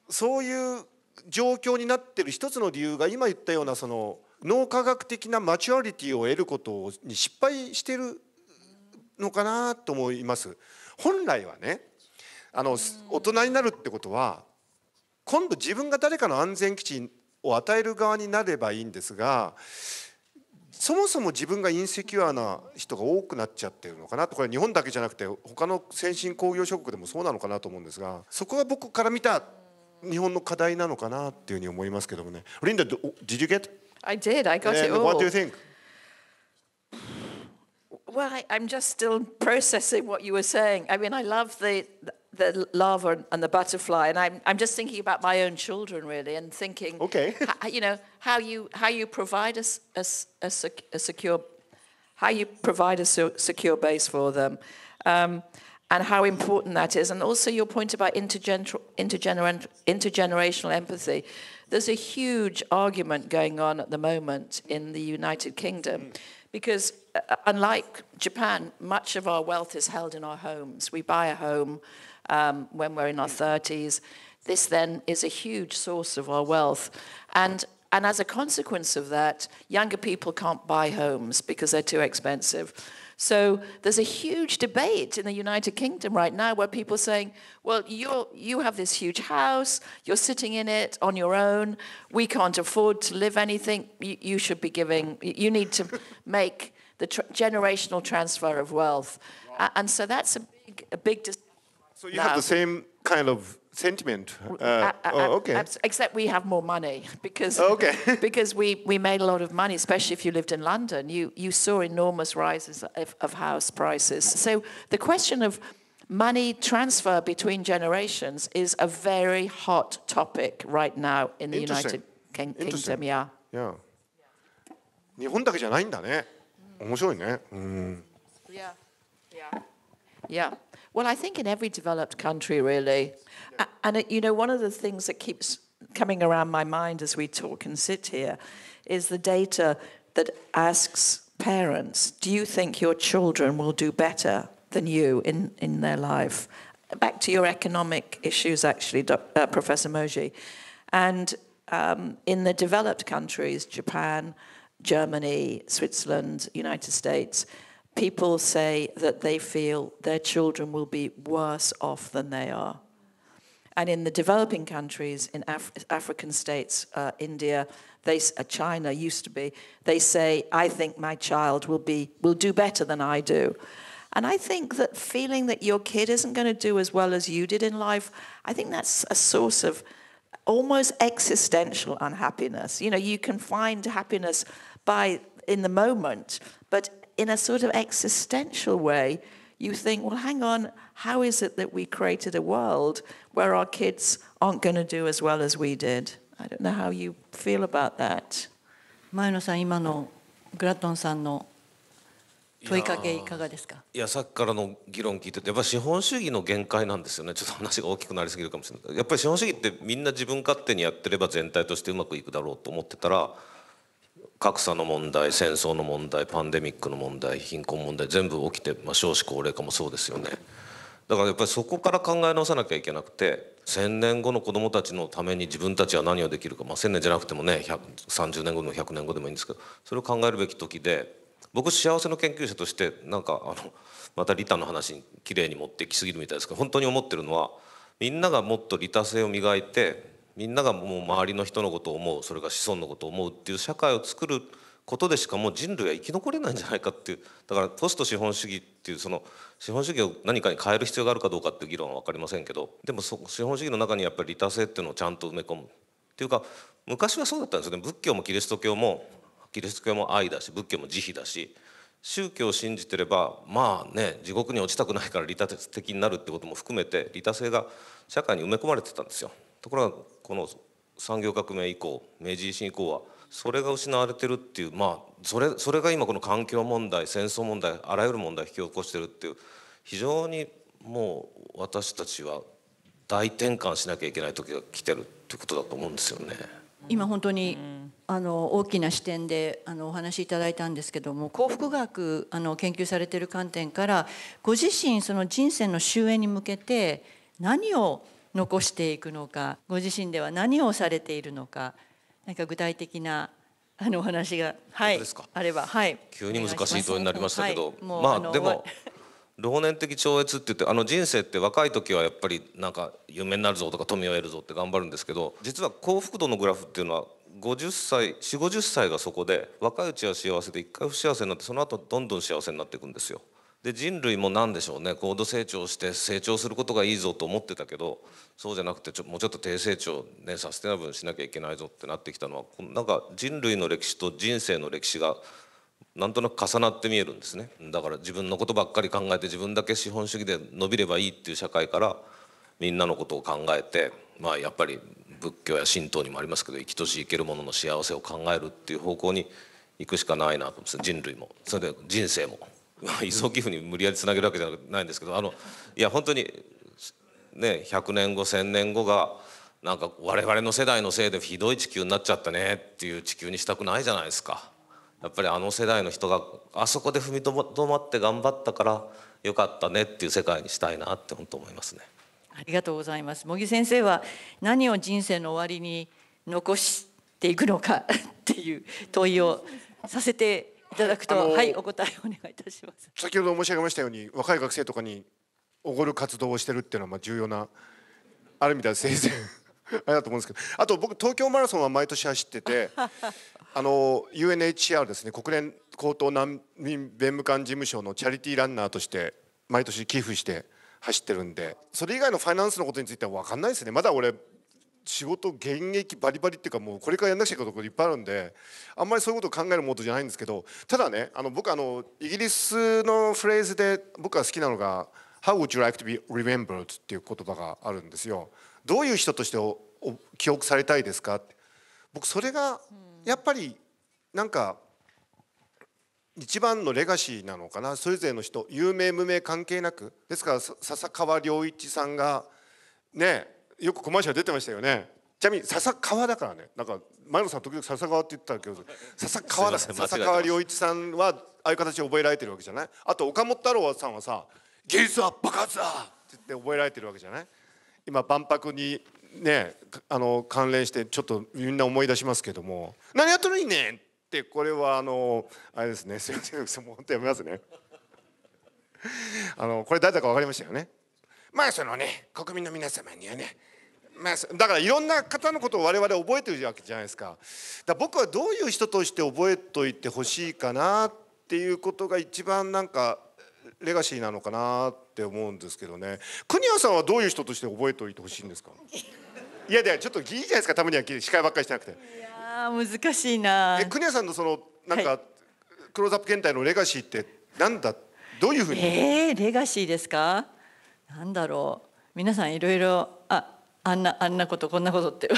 Speaker 6: そういう状況になってる一つの理由が今言ったようなその脳科学的なマチュアリティを得ることに失敗してるのかなと思います。本来はねあの大人になるってことは今度自分が誰かの安全基地を与える側になればいいんですがそもそも自分がインセキュアな人が多くなっちゃってるのかなとこれ日本だけじゃなくて他の先進工業諸国でもそうなのかなと思うんですがそこが僕から見た日本の課題なのかなっていうふうに思いますけどもね。Linda, did you get?
Speaker 3: I did. I got it. What do you think? well, I, am just still processing what you were saying. I mean, I love the the lava and the butterfly, and I'm I'm just thinking about my own children really, and thinking, okay, how, you know how you how you provide a, a, a, sec, a secure how you provide a secure base for them. Um, and how important that is, and also your point about intergener- intergener- intergenerational empathy. There's a huge argument going on at the moment in the United Kingdom. Mm because uh, unlike Japan, much of our wealth is held in our homes. We buy a home um, when we're in our 30s. This then is a huge source of our wealth. And, and as a consequence of that, younger people can't buy homes because they're too expensive. So there's a huge debate in the United Kingdom right now where people are saying, well, you you have this huge house, you're sitting in it on your own, we can't afford to live anything, you, you should be giving, you need to make the generational transfer of wealth. and so that's a big, a big So you now. have the same
Speaker 6: kind of sentiment. Uh, oh, okay.
Speaker 3: Except we have more money because okay. because we, we made a lot of money, especially if you lived in London. You you saw enormous rises of, of house prices. So the question of money transfer between generations is a very hot topic right now in the United King Kingdom. Yeah.
Speaker 6: Yeah. 日本だけじゃないんだね。
Speaker 3: 面白いね。うん。Yeah. Yeah. Yeah. Well, I think in every developed country, really. Yeah. And, you know, one of the things that keeps coming around my mind as we talk and sit here is the data that asks parents, do you think your children will do better than you in, in their life? Back to your economic issues, actually, Dr., uh, Professor Moji. And um, in the developed countries, Japan, Germany, Switzerland, United States, people say that they feel their children will be worse off than they are. And in the developing countries, in Af African states, uh, India, they, uh, China used to be, they say, I think my child will, be, will do better than I do. And I think that feeling that your kid isn't going to do as well as you did in life, I think that's a source of almost existential unhappiness. You know, you can find happiness by in the moment, but in a sort of existential way, you think, well, hang on, how is it that we created a world where our kids aren't going to do as well as we did? I don't know how you feel about that.
Speaker 4: 前野さん、今のグラトンさんの問いかけいかがですか
Speaker 5: いやさっきからの議論聞いててやっぱ資本主義の限界なんですよねちょっと話が大きくなりすぎるかもしれないやっぱり資本主義ってみんな自分勝手にやってれば全体としてうまくいくだろうと思ってたら格差の問題戦争の問題パンデミックの問題貧困問題全部起きて、まあ、少子高齢化もそうですよねだからやっぱりそこから考え直さなきゃいけなくて1,000年後の子どもたちのために自分たちは何をできるか、まあ、1,000年じゃなくてもね30年後でも100年後でもいいんですけどそれを考えるべき時で僕幸せの研究者としてなんかあのまた利他の話にきれいに持ってきすぎるみたいですけど本当に思ってるのはみんながもっと利他性を磨いてみんながもう周りの人のことを思うそれが子孫のことを思うっていう社会を作ることでしかもう人類は生き残れないんじゃないかっていうだからポスト資本主義っていうその資本主義を何かに変える必要があるかどうかっていう議論は分かりませんけどでも資本主義の中にやっぱり利他性っていうのをちゃんと埋め込むっていうか昔はそうだったんですよね仏教もキリスト教もキリスト教も愛だし仏教も慈悲だし宗教を信じてればまあね地獄に落ちたくないから利他的になるってことも含めて利他性が社会に埋め込まれてたんですよ。ところがこの産業革命以降明治維新以降はそれが失われてるっていうまあそれそれが今この環境問題戦争問題あらゆる問題を引き起こしてるっていう非常にもう私たちは大転換しなきゃいけない時が来てるってことだと思うんですよね。
Speaker 4: 今本当にあの大きな視点であのお話しいただいたんですけども幸福学あの研究されてる観点からご自身その人生の終焉に向けて何を残していくのかご自身では何をされているのか何か具体的なあのお話が、はい、あれば、はい、
Speaker 5: 急に難しい問いになりましたけど、はい、まあでも 老年的超越って言ってあの人生って若い時はやっぱりなんか有名になるぞとか富を得るぞって頑張るんですけど実は幸福度のグラフっていうのは50歳4 5 0歳がそこで若いうちは幸せで一回不幸せになってその後どんどん幸せになっていくんですよ。で人類も何でしょうね高度成長して成長することがいいぞと思ってたけどそうじゃなくてちょもうちょっと低成長、ね、サステナブルにしなきゃいけないぞってなってきたのはなんか人類の歴史と人生の歴史がなんとなく重なって見えるんですねだから自分のことばっかり考えて自分だけ資本主義で伸びればいいっていう社会からみんなのことを考えてまあやっぱり仏教や神道にもありますけど生きとし生けるものの幸せを考えるっていう方向に行くしかないなと思うんです人類もそれで人生も。移 送寄付に無理やりつなげるわけじゃないんですけどあのいや本当にね100年後1,000年後がなんか我々の世代のせいでひどい地球になっちゃったねっていう地球にしたくないじゃないですか。やっぱりあの世代の人があそこで踏みとどまって頑張ったからよかったねっていう世界にしたいなって本当思いますね。
Speaker 4: ありがとうございます。茂木先生は何を人生の終わりに
Speaker 6: 残していくのかっていう問いを
Speaker 4: させていただくと、はい、お答えお願いいたしま
Speaker 6: す。先ほど申し上げましたように、若い学生とかにおごる活動をしてるっていうのはまあ重要なあるみたいな生前あれだと思うんですけど、あと僕東京マラソンは毎年走ってて、あの UNHCR ですね、国連高等難民弁務官事務所のチャリティーランナーとして毎年寄付して。走ってるんでそれ以外のファイナンスのことについては分かんないですねまだ俺仕事現役バリバリっていうかもうこれからやんなくちゃいけないこといっぱいあるんであんまりそういうことを考えるモードじゃないんですけどただねあの僕あのイギリスのフレーズで僕が好きなのが「How would you like to be remembered?」っていう言葉があるんですよ。どういう人としてお記憶されたいですかって僕それがやっぱりなんか一番のレガシーなのかなそれぞれの人有名無名関係なくですから笹川良一さんがねよくコマーシャル出てましたよねちなみに笹川だからねなんか前野さん時々笹川って言ったけど笹川だ笹川良一さんはああいう形で覚えられてるわけじゃないあと岡本太郎さんはさ「芸術は爆発だ!」って言って覚えられてるわけじゃない今万博にねあの関連してちょっとみんな思い出しますけども「何やってるいねん!」ってこれはあのあれですねすいませんもう本当やめますねあのこれ誰だか分かりましたよねまあそのね国民の皆様にはねまあ、だからいろんな方のことを我々覚えてるわけじゃないですかだ僕はどういう人として覚えといてほしいかなっていうことが一番なんかレガシーなのかなって思うんですけどね国谷さんはどういう人として覚えておいてほしいんですかいやいやちょっといいじゃないですかためには司会ばっかりしてなくていや難しいなえ国谷さんのそのなんか、はい、クローズアップ現代のレガシーってなんだどういうふうにえ
Speaker 4: ー、レガシーですかなんだろう皆さんいろいろああんなあんなことこんなことって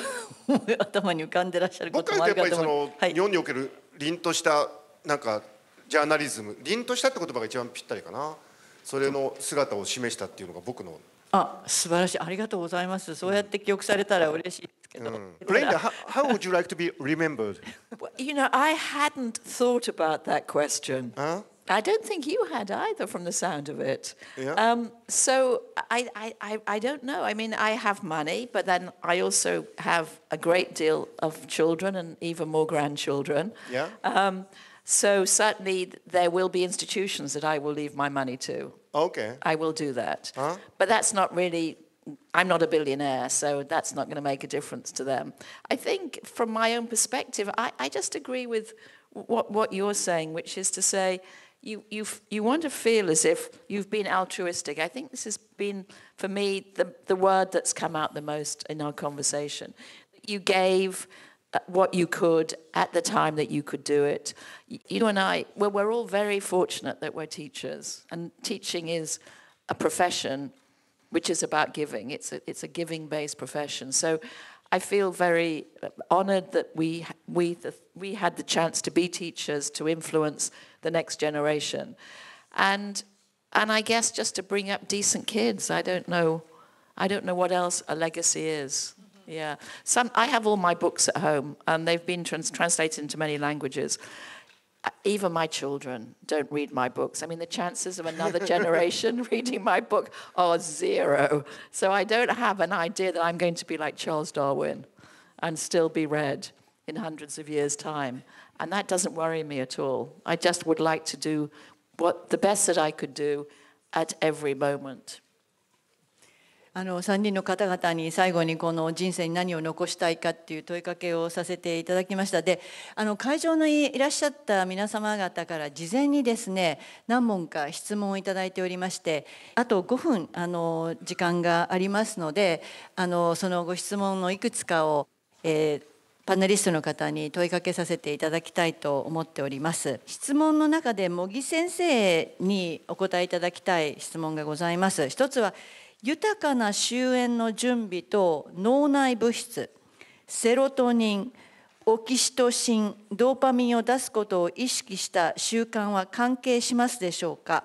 Speaker 4: 頭に浮かんでらっしゃる
Speaker 6: こともあるかと思の、日本における凛としたなんかジャーナリズム凛としたって言葉が一番ぴったりかなそれの姿を示したっていうのが僕の
Speaker 3: あ素晴らしいありがとうございますそうやって記憶されたら嬉しいで
Speaker 6: すけど、うん、Brenda how, how would you like to be remembered?
Speaker 3: you know I hadn't thought about that question、huh? I don't think you had either, from the sound of it. Yeah. Um, so I, I, I, I don't know. I mean, I have money, but then I also have a great deal of children and even more grandchildren. Yeah. Um, so certainly there will be institutions that I will leave my money to. Okay. I will do that. Huh? But that's not really I'm not a billionaire, so that's not going to make a difference to them. I think, from my own perspective, I, I, just agree with what, what you're saying, which is to say, you, you, you want to feel as if you've been altruistic. I think this has been, for me, the, the word that's come out the most in our conversation. You gave uh, what you could at the time that you could do it. You and I, well, we're all very fortunate that we're teachers, and teaching is a profession which is about giving. It's a, it's a giving based profession. So I feel very uh, honoured that we we the, we had the chance to be teachers to influence the next generation. And and I guess just to bring up decent kids. I don't know I don't know what else a legacy is. Mm-hmm. Yeah. Some I have all my books at home and they've been trans- translated into many languages. Uh, even my children don't read my books. I mean, the chances of another generation reading my book are zero. So I don't have an idea that I'm going to be like Charles Darwin and still be read in hundreds of years' time. And that doesn't worry me at all. I just would like to do what the best that I could do at every moment.
Speaker 4: あの3人の方々に最後にこの人生に何を残したいかっていう問いかけをさせていただきましたであの会場にいらっしゃった皆様方から事前にですね何問か質問をいただいておりましてあと5分あの時間がありますのであのそのご質問のいくつかを、えーパネリストの方に問いかけさせていただきたいと思っております質問の中で茂木先生にお答えいただきたい質問がございます一つは豊かな終焉の準備と脳内物質セロトニンオキシトシンドーパミンを出すことを意識した習慣は関係しますでしょうか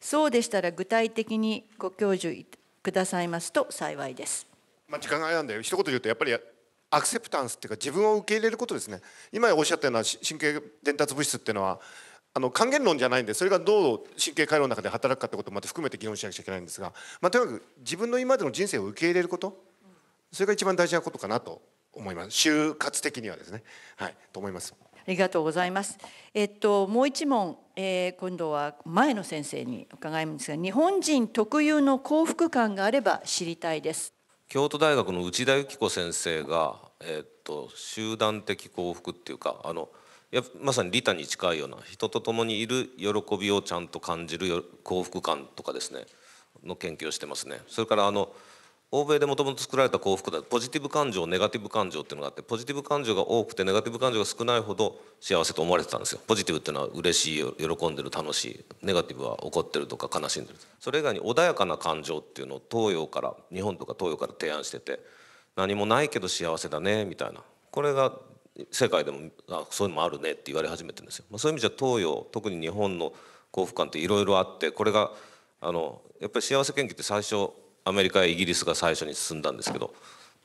Speaker 4: そうでしたら具体的にご教授くださいますと幸いです
Speaker 6: まあ、時間があんで一言言うとやっぱりアクセプタンスっていうか自分を受け入れることですね今おっしゃったような神経伝達物質っていうのはあの還元論じゃないんでそれがどう神経回路の中で働くかってこともまた含めて議論しなくちゃいけないんですが、まあ、とにかく自分の今までの人生を受け入れることそれが一番大事なことかなと思います就活的にはですねはいと思いますあ
Speaker 4: りがとうございますえっともう一問、えー、今度は前の先生に伺いますが日本人特有の幸福感があれば知りたいです
Speaker 5: 京都大学の内田由紀子先生が、えー、っと集団的幸福っていうかあのやまさに利他に近いような人と共にいる喜びをちゃんと感じる幸福感とかですねの研究をしてますね。それからあの欧米でもともと作られた幸福だポジティブ感情ネガティブ感情っていうのがあってポジティブ感情が多くてネガティブ感情が少ないほど幸せと思われてたんですよポジティブっていうのは嬉しい喜んでる楽しいネガティブは怒ってるとか悲しんでるそれ以外に穏やかな感情っていうのを東洋から日本とか東洋から提案してて何もないけど幸せだねみたいなこれが世界でもあそういうのもあるねって言われ始めてるんですよ、まあ、そういう意味じゃ東洋特に日本の幸福感っていろいろあってこれがあのやっぱり幸せ研究って最初アメリカやイギリスが最初に進んだんですけど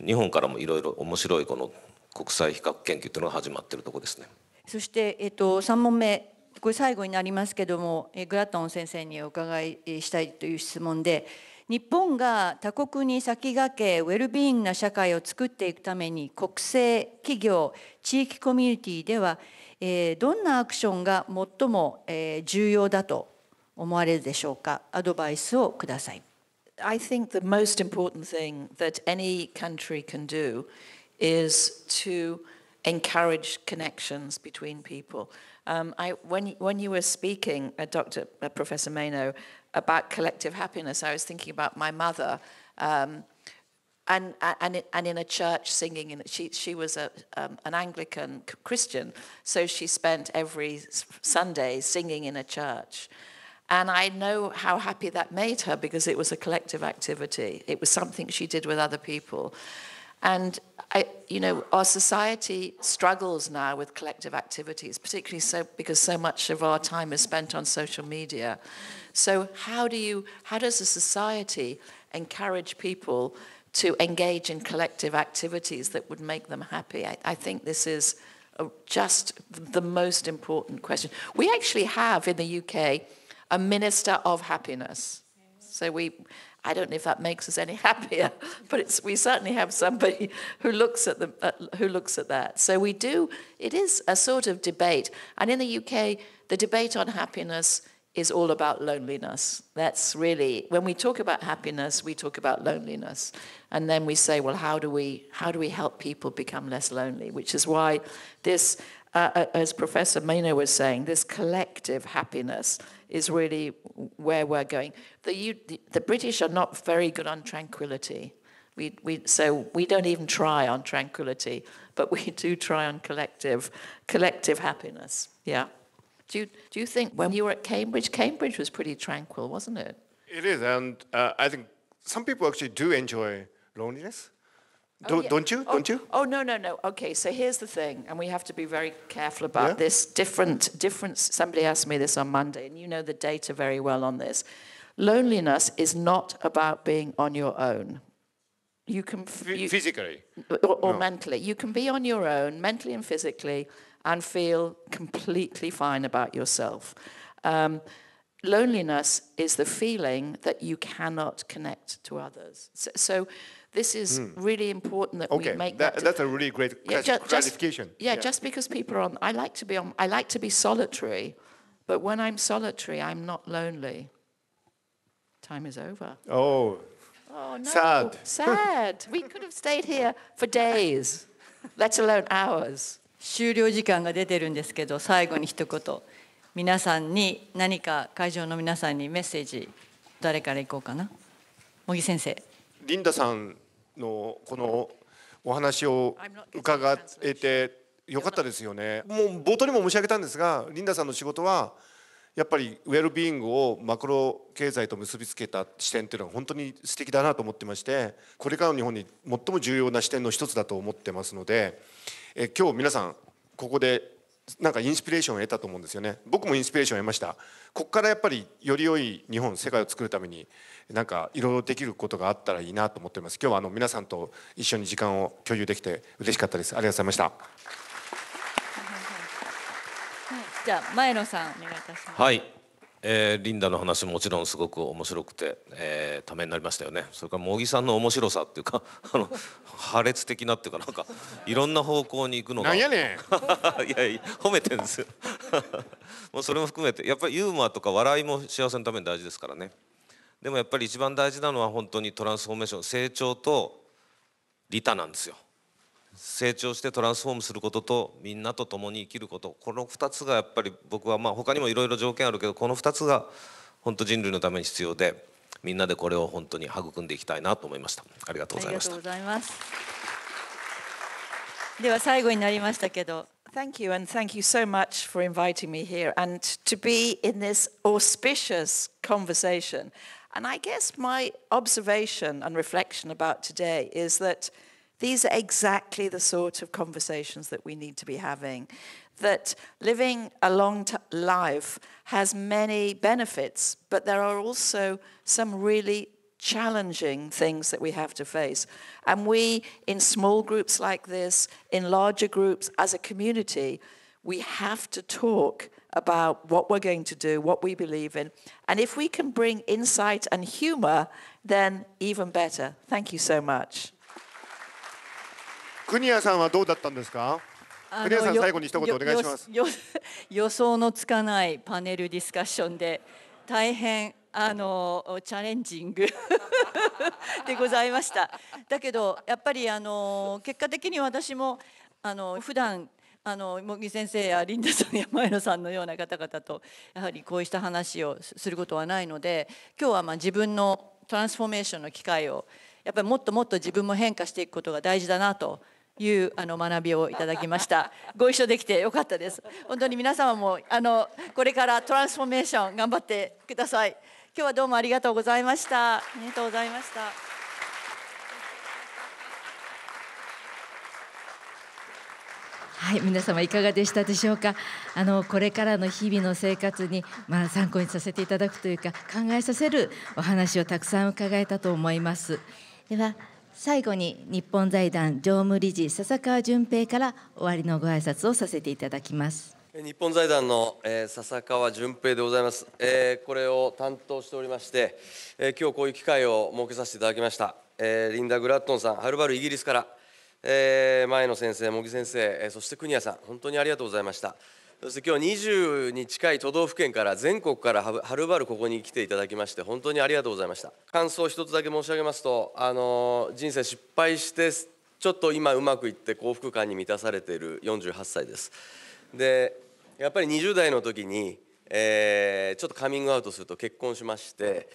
Speaker 5: 日本からもいろいろ面白いこの国際比較研究というのが始まってるとこですね。
Speaker 4: そして、えっと、3問目これ最後になりますけどもグラトン先生にお伺いしたいという質問で日本が他国に先駆けウェルビーイングな社会を作っていくために国政企業地域コミュニティではどんなアクションが最も重要だと思われるでしょうかアドバイスをく
Speaker 3: ださい。I think the most important thing that any country can do is to encourage connections between people. Um, I, when, when you were speaking, uh, Dr. Uh, Professor Mayno, about collective happiness, I was thinking about my mother. Um, and, and, and in a church singing, and she, she was a, um, an Anglican Christian, so she spent every Sunday singing in a church. And I know how happy that made her because it was a collective activity. It was something she did with other people. And, I, you know, our society struggles now with collective activities, particularly so because so much of our time is spent on social media. So how do you, how does a society encourage people to engage in collective activities that would make them happy? I, I think this is a, just the most important question. We actually have in the UK a minister of happiness. So we, I don't know if that makes us any happier, but we certainly have somebody who looks at the uh, who looks at that. So we do. It is a sort of debate, and in the UK, the debate on happiness is all about loneliness. That's really when we talk about happiness, we talk about loneliness, and then we say, well, how do we how do we help people become less lonely? Which is why this uh, uh, as Professor Mina was saying, this collective happiness is really where we're going. The, the British are not very good on tranquility. We, we, so we don't even try on tranquility, but we do try on collective, collective happiness. Yeah. Do you, do you think when you were at Cambridge, Cambridge was pretty tranquil, wasn't it?
Speaker 6: It is, and uh, I think some people actually do enjoy loneliness.
Speaker 3: Oh, don't, yeah. don't you? Oh, don't you? Oh no no no. Okay, so here's the thing, and we have to be very careful about yeah? this. Different different. Somebody asked me this on Monday, and you know the data very well on this. Loneliness is not about being on your own. You can you, physically or, or no. mentally. You can be on your own, mentally and physically, and feel completely fine about yourself. Um, loneliness is the feeling that you cannot connect to others. so, so This is mm. really important that okay. we make that. that
Speaker 6: that's a really great yeah, just, a r i f i c a t i o n Just, yeah, yeah, just
Speaker 3: because people are on, I like to be on, I like to be solitary, but when I'm solitary, I'm not lonely. Time is over. Oh. Oh no. Sad. Sad. we could have stayed here for days, let alone
Speaker 4: hours. 終了時間が出てるんですけど、最後に一言。皆さんに何か会場の皆さんにメッセージ誰から行こうかな茂木先
Speaker 6: 生リンダさんのこのお話を伺えてよかったですよね。もう冒頭にも申し上げたんですがリンダさんの仕事はやっぱりウェルビーイングをマクロ経済と結びつけた視点っていうのは本当に素敵だなと思ってましてこれからの日本に最も重要な視点の一つだと思ってますのでえ今日皆さんここでなんかインスピレーションを得たと思うんですよね僕もインスピレーションを得ましたここからやっぱりより良い日本世界を作るためになんかいろいろできることがあったらいいなと思っておます今日はあの皆さんと一緒に時間を共有できて嬉しかったですありがとうございました、はい、
Speaker 4: じゃあ前野さんお願いいたし
Speaker 5: ますはいえー、リンダの話ももちろんすごく面白くて、えー、ためになりましたよねそれから茂木さんの面白さっていうか あの破裂的なっていうかなんかいろんな方向に行くのがなんやねん いやいや褒めてるんですよ もうそれも含めてやっぱりユーモアとか笑いも幸せのために大事ですからねでもやっぱり一番大事なのは本当にトランスフォーメーション成長と利他なんですよ成長してトランスフォームすることとみんなと共に生きることこの2つがやっぱり僕はまあ他にもいろいろ条件あるけどこの2つが本当人類のために必要でみんなでこれを本当に育んでいきたいなと思いましたありがとうございました
Speaker 3: では最後になりましたけど Thank you, and thank you so much for inviting me here and to be in this auspicious conversation. And I guess my observation and reflection about today is that These are exactly the sort of conversations that we need to be having. That living a long life has many benefits, but there are also some really challenging things that we have to face. And we, in small groups like this, in larger groups, as a community, we have to talk about what we're going to do, what we believe in. And if we can bring insight and humor, then even better. Thank you so much. 国谷さんはどうだったんですか国谷さん最後に一言お願いします
Speaker 4: 予想のつかないパネルディスカッションで大変あのチャレンジング でございましただけどやっぱりあの結果的に私もあの普段あの茂木先生やリンダさんや前野さんのような方々とやはりこうした話をすることはないので今日はまあ自分のトランスフォーメーションの機会をやっぱりもっともっと自分も変化していくことが大事だなというあの学びをいただきました。ご一緒できてよかったです。本当に皆様もあのこれからトランスフォーメーション頑張ってください。今日はどうもありがとうございました。ありがとうございました。
Speaker 1: はい、皆様いかがでしたでしょうか。あのこれからの日々の生活にまあ参考にさせていただくというか考えさせるお話をたくさん伺えたと思います。では。最後に日本財団常務理事笹川淳平から終わりのご挨拶をさせていただきます
Speaker 7: 日本財団の、えー、笹川淳平でございます、えー、これを担当しておりまして、えー、今日こういう機会を設けさせていただきました、えー、リンダ・グラットンさんはるばるイギリスから、えー、前野先生茂木先生、えー、そして国谷さん本当にありがとうございましたそして今日20に近い都道府県から全国からはるばるここに来ていただきまして本当にありがとうございました感想一つだけ申し上げますとあの人生失敗してちょっと今うまくいって幸福感に満たされている48歳ですでやっぱり20代の時にえー、ちょっとカミングアウトすると結婚しまして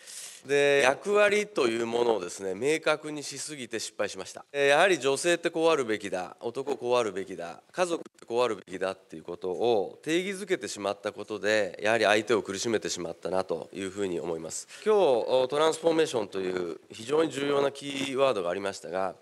Speaker 7: で役割というものをですね明確にしすぎて失敗しました、えー、やはり女性ってこうあるべきだ男こうあるべきだ家族ってこうあるべきだっていうことを定義づけてしまったことでやはり相手を苦しめてしまったなというふうに思います今日トランスフォーメーションという非常に重要なキーワードがありましたが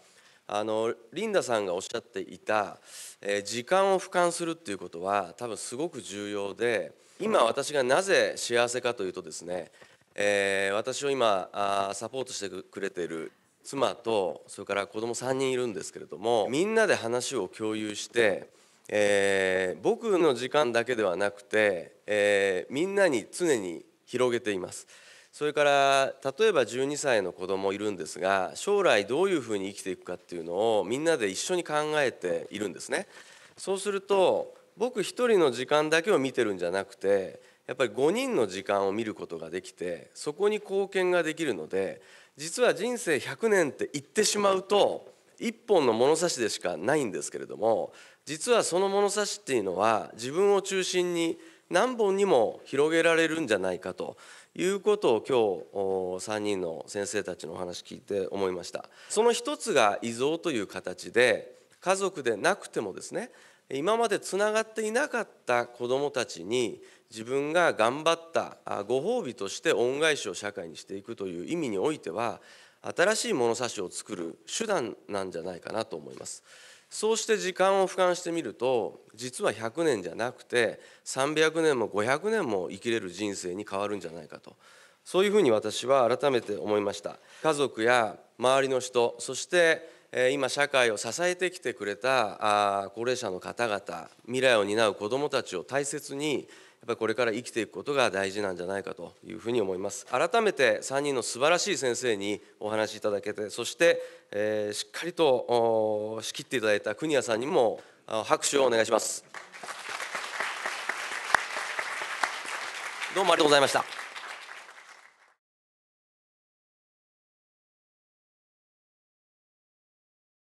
Speaker 7: あのリンダさんがおっしゃっていた、えー、時間を俯瞰するっていうことは多分すごく重要で今私がなぜ幸せかというとですね、えー、私を今あサポートしてくれている妻とそれから子供3人いるんですけれどもみんなで話を共有して、えー、僕の時間だけではなくて、えー、みんなに常に広げています。それから例えば12歳の子供いるんですが将来どういうふうに生きていくかっていうのをみんなで一緒に考えているんですね。そうすると僕一人の時間だけを見てるんじゃなくてやっぱり5人の時間を見ることができてそこに貢献ができるので実は人生100年って言ってしまうと一本の物差しでしかないんですけれども実はその物差しっていうのは自分を中心に何本にも広げられるんじゃないかということを今日3人の先生たちのお話聞いて思いました。その一つが遺贈という形で家族でなくてもですね今までつながっていなかった子どもたちに自分が頑張ったご褒美として恩返しを社会にしていくという意味においては新しい物差しを作る手段なんじゃないかなと思います。そうして時間を俯瞰してみると実は100年じゃなくて300年も500年も生きれる人生に変わるんじゃないかとそういうふうに私は改めて思いました。家族や周りの人そして今社会を支えてきてくれた高齢者の方々未来を担う子どもたちを大切にやっぱりこれから生きていくことが大事なんじゃないかというふうに思います改めて3人の素晴らしい先生にお話しいただけてそして、えー、しっかりと仕切っていただいた国谷さんにも拍手をお願いしますどうもありがとうございました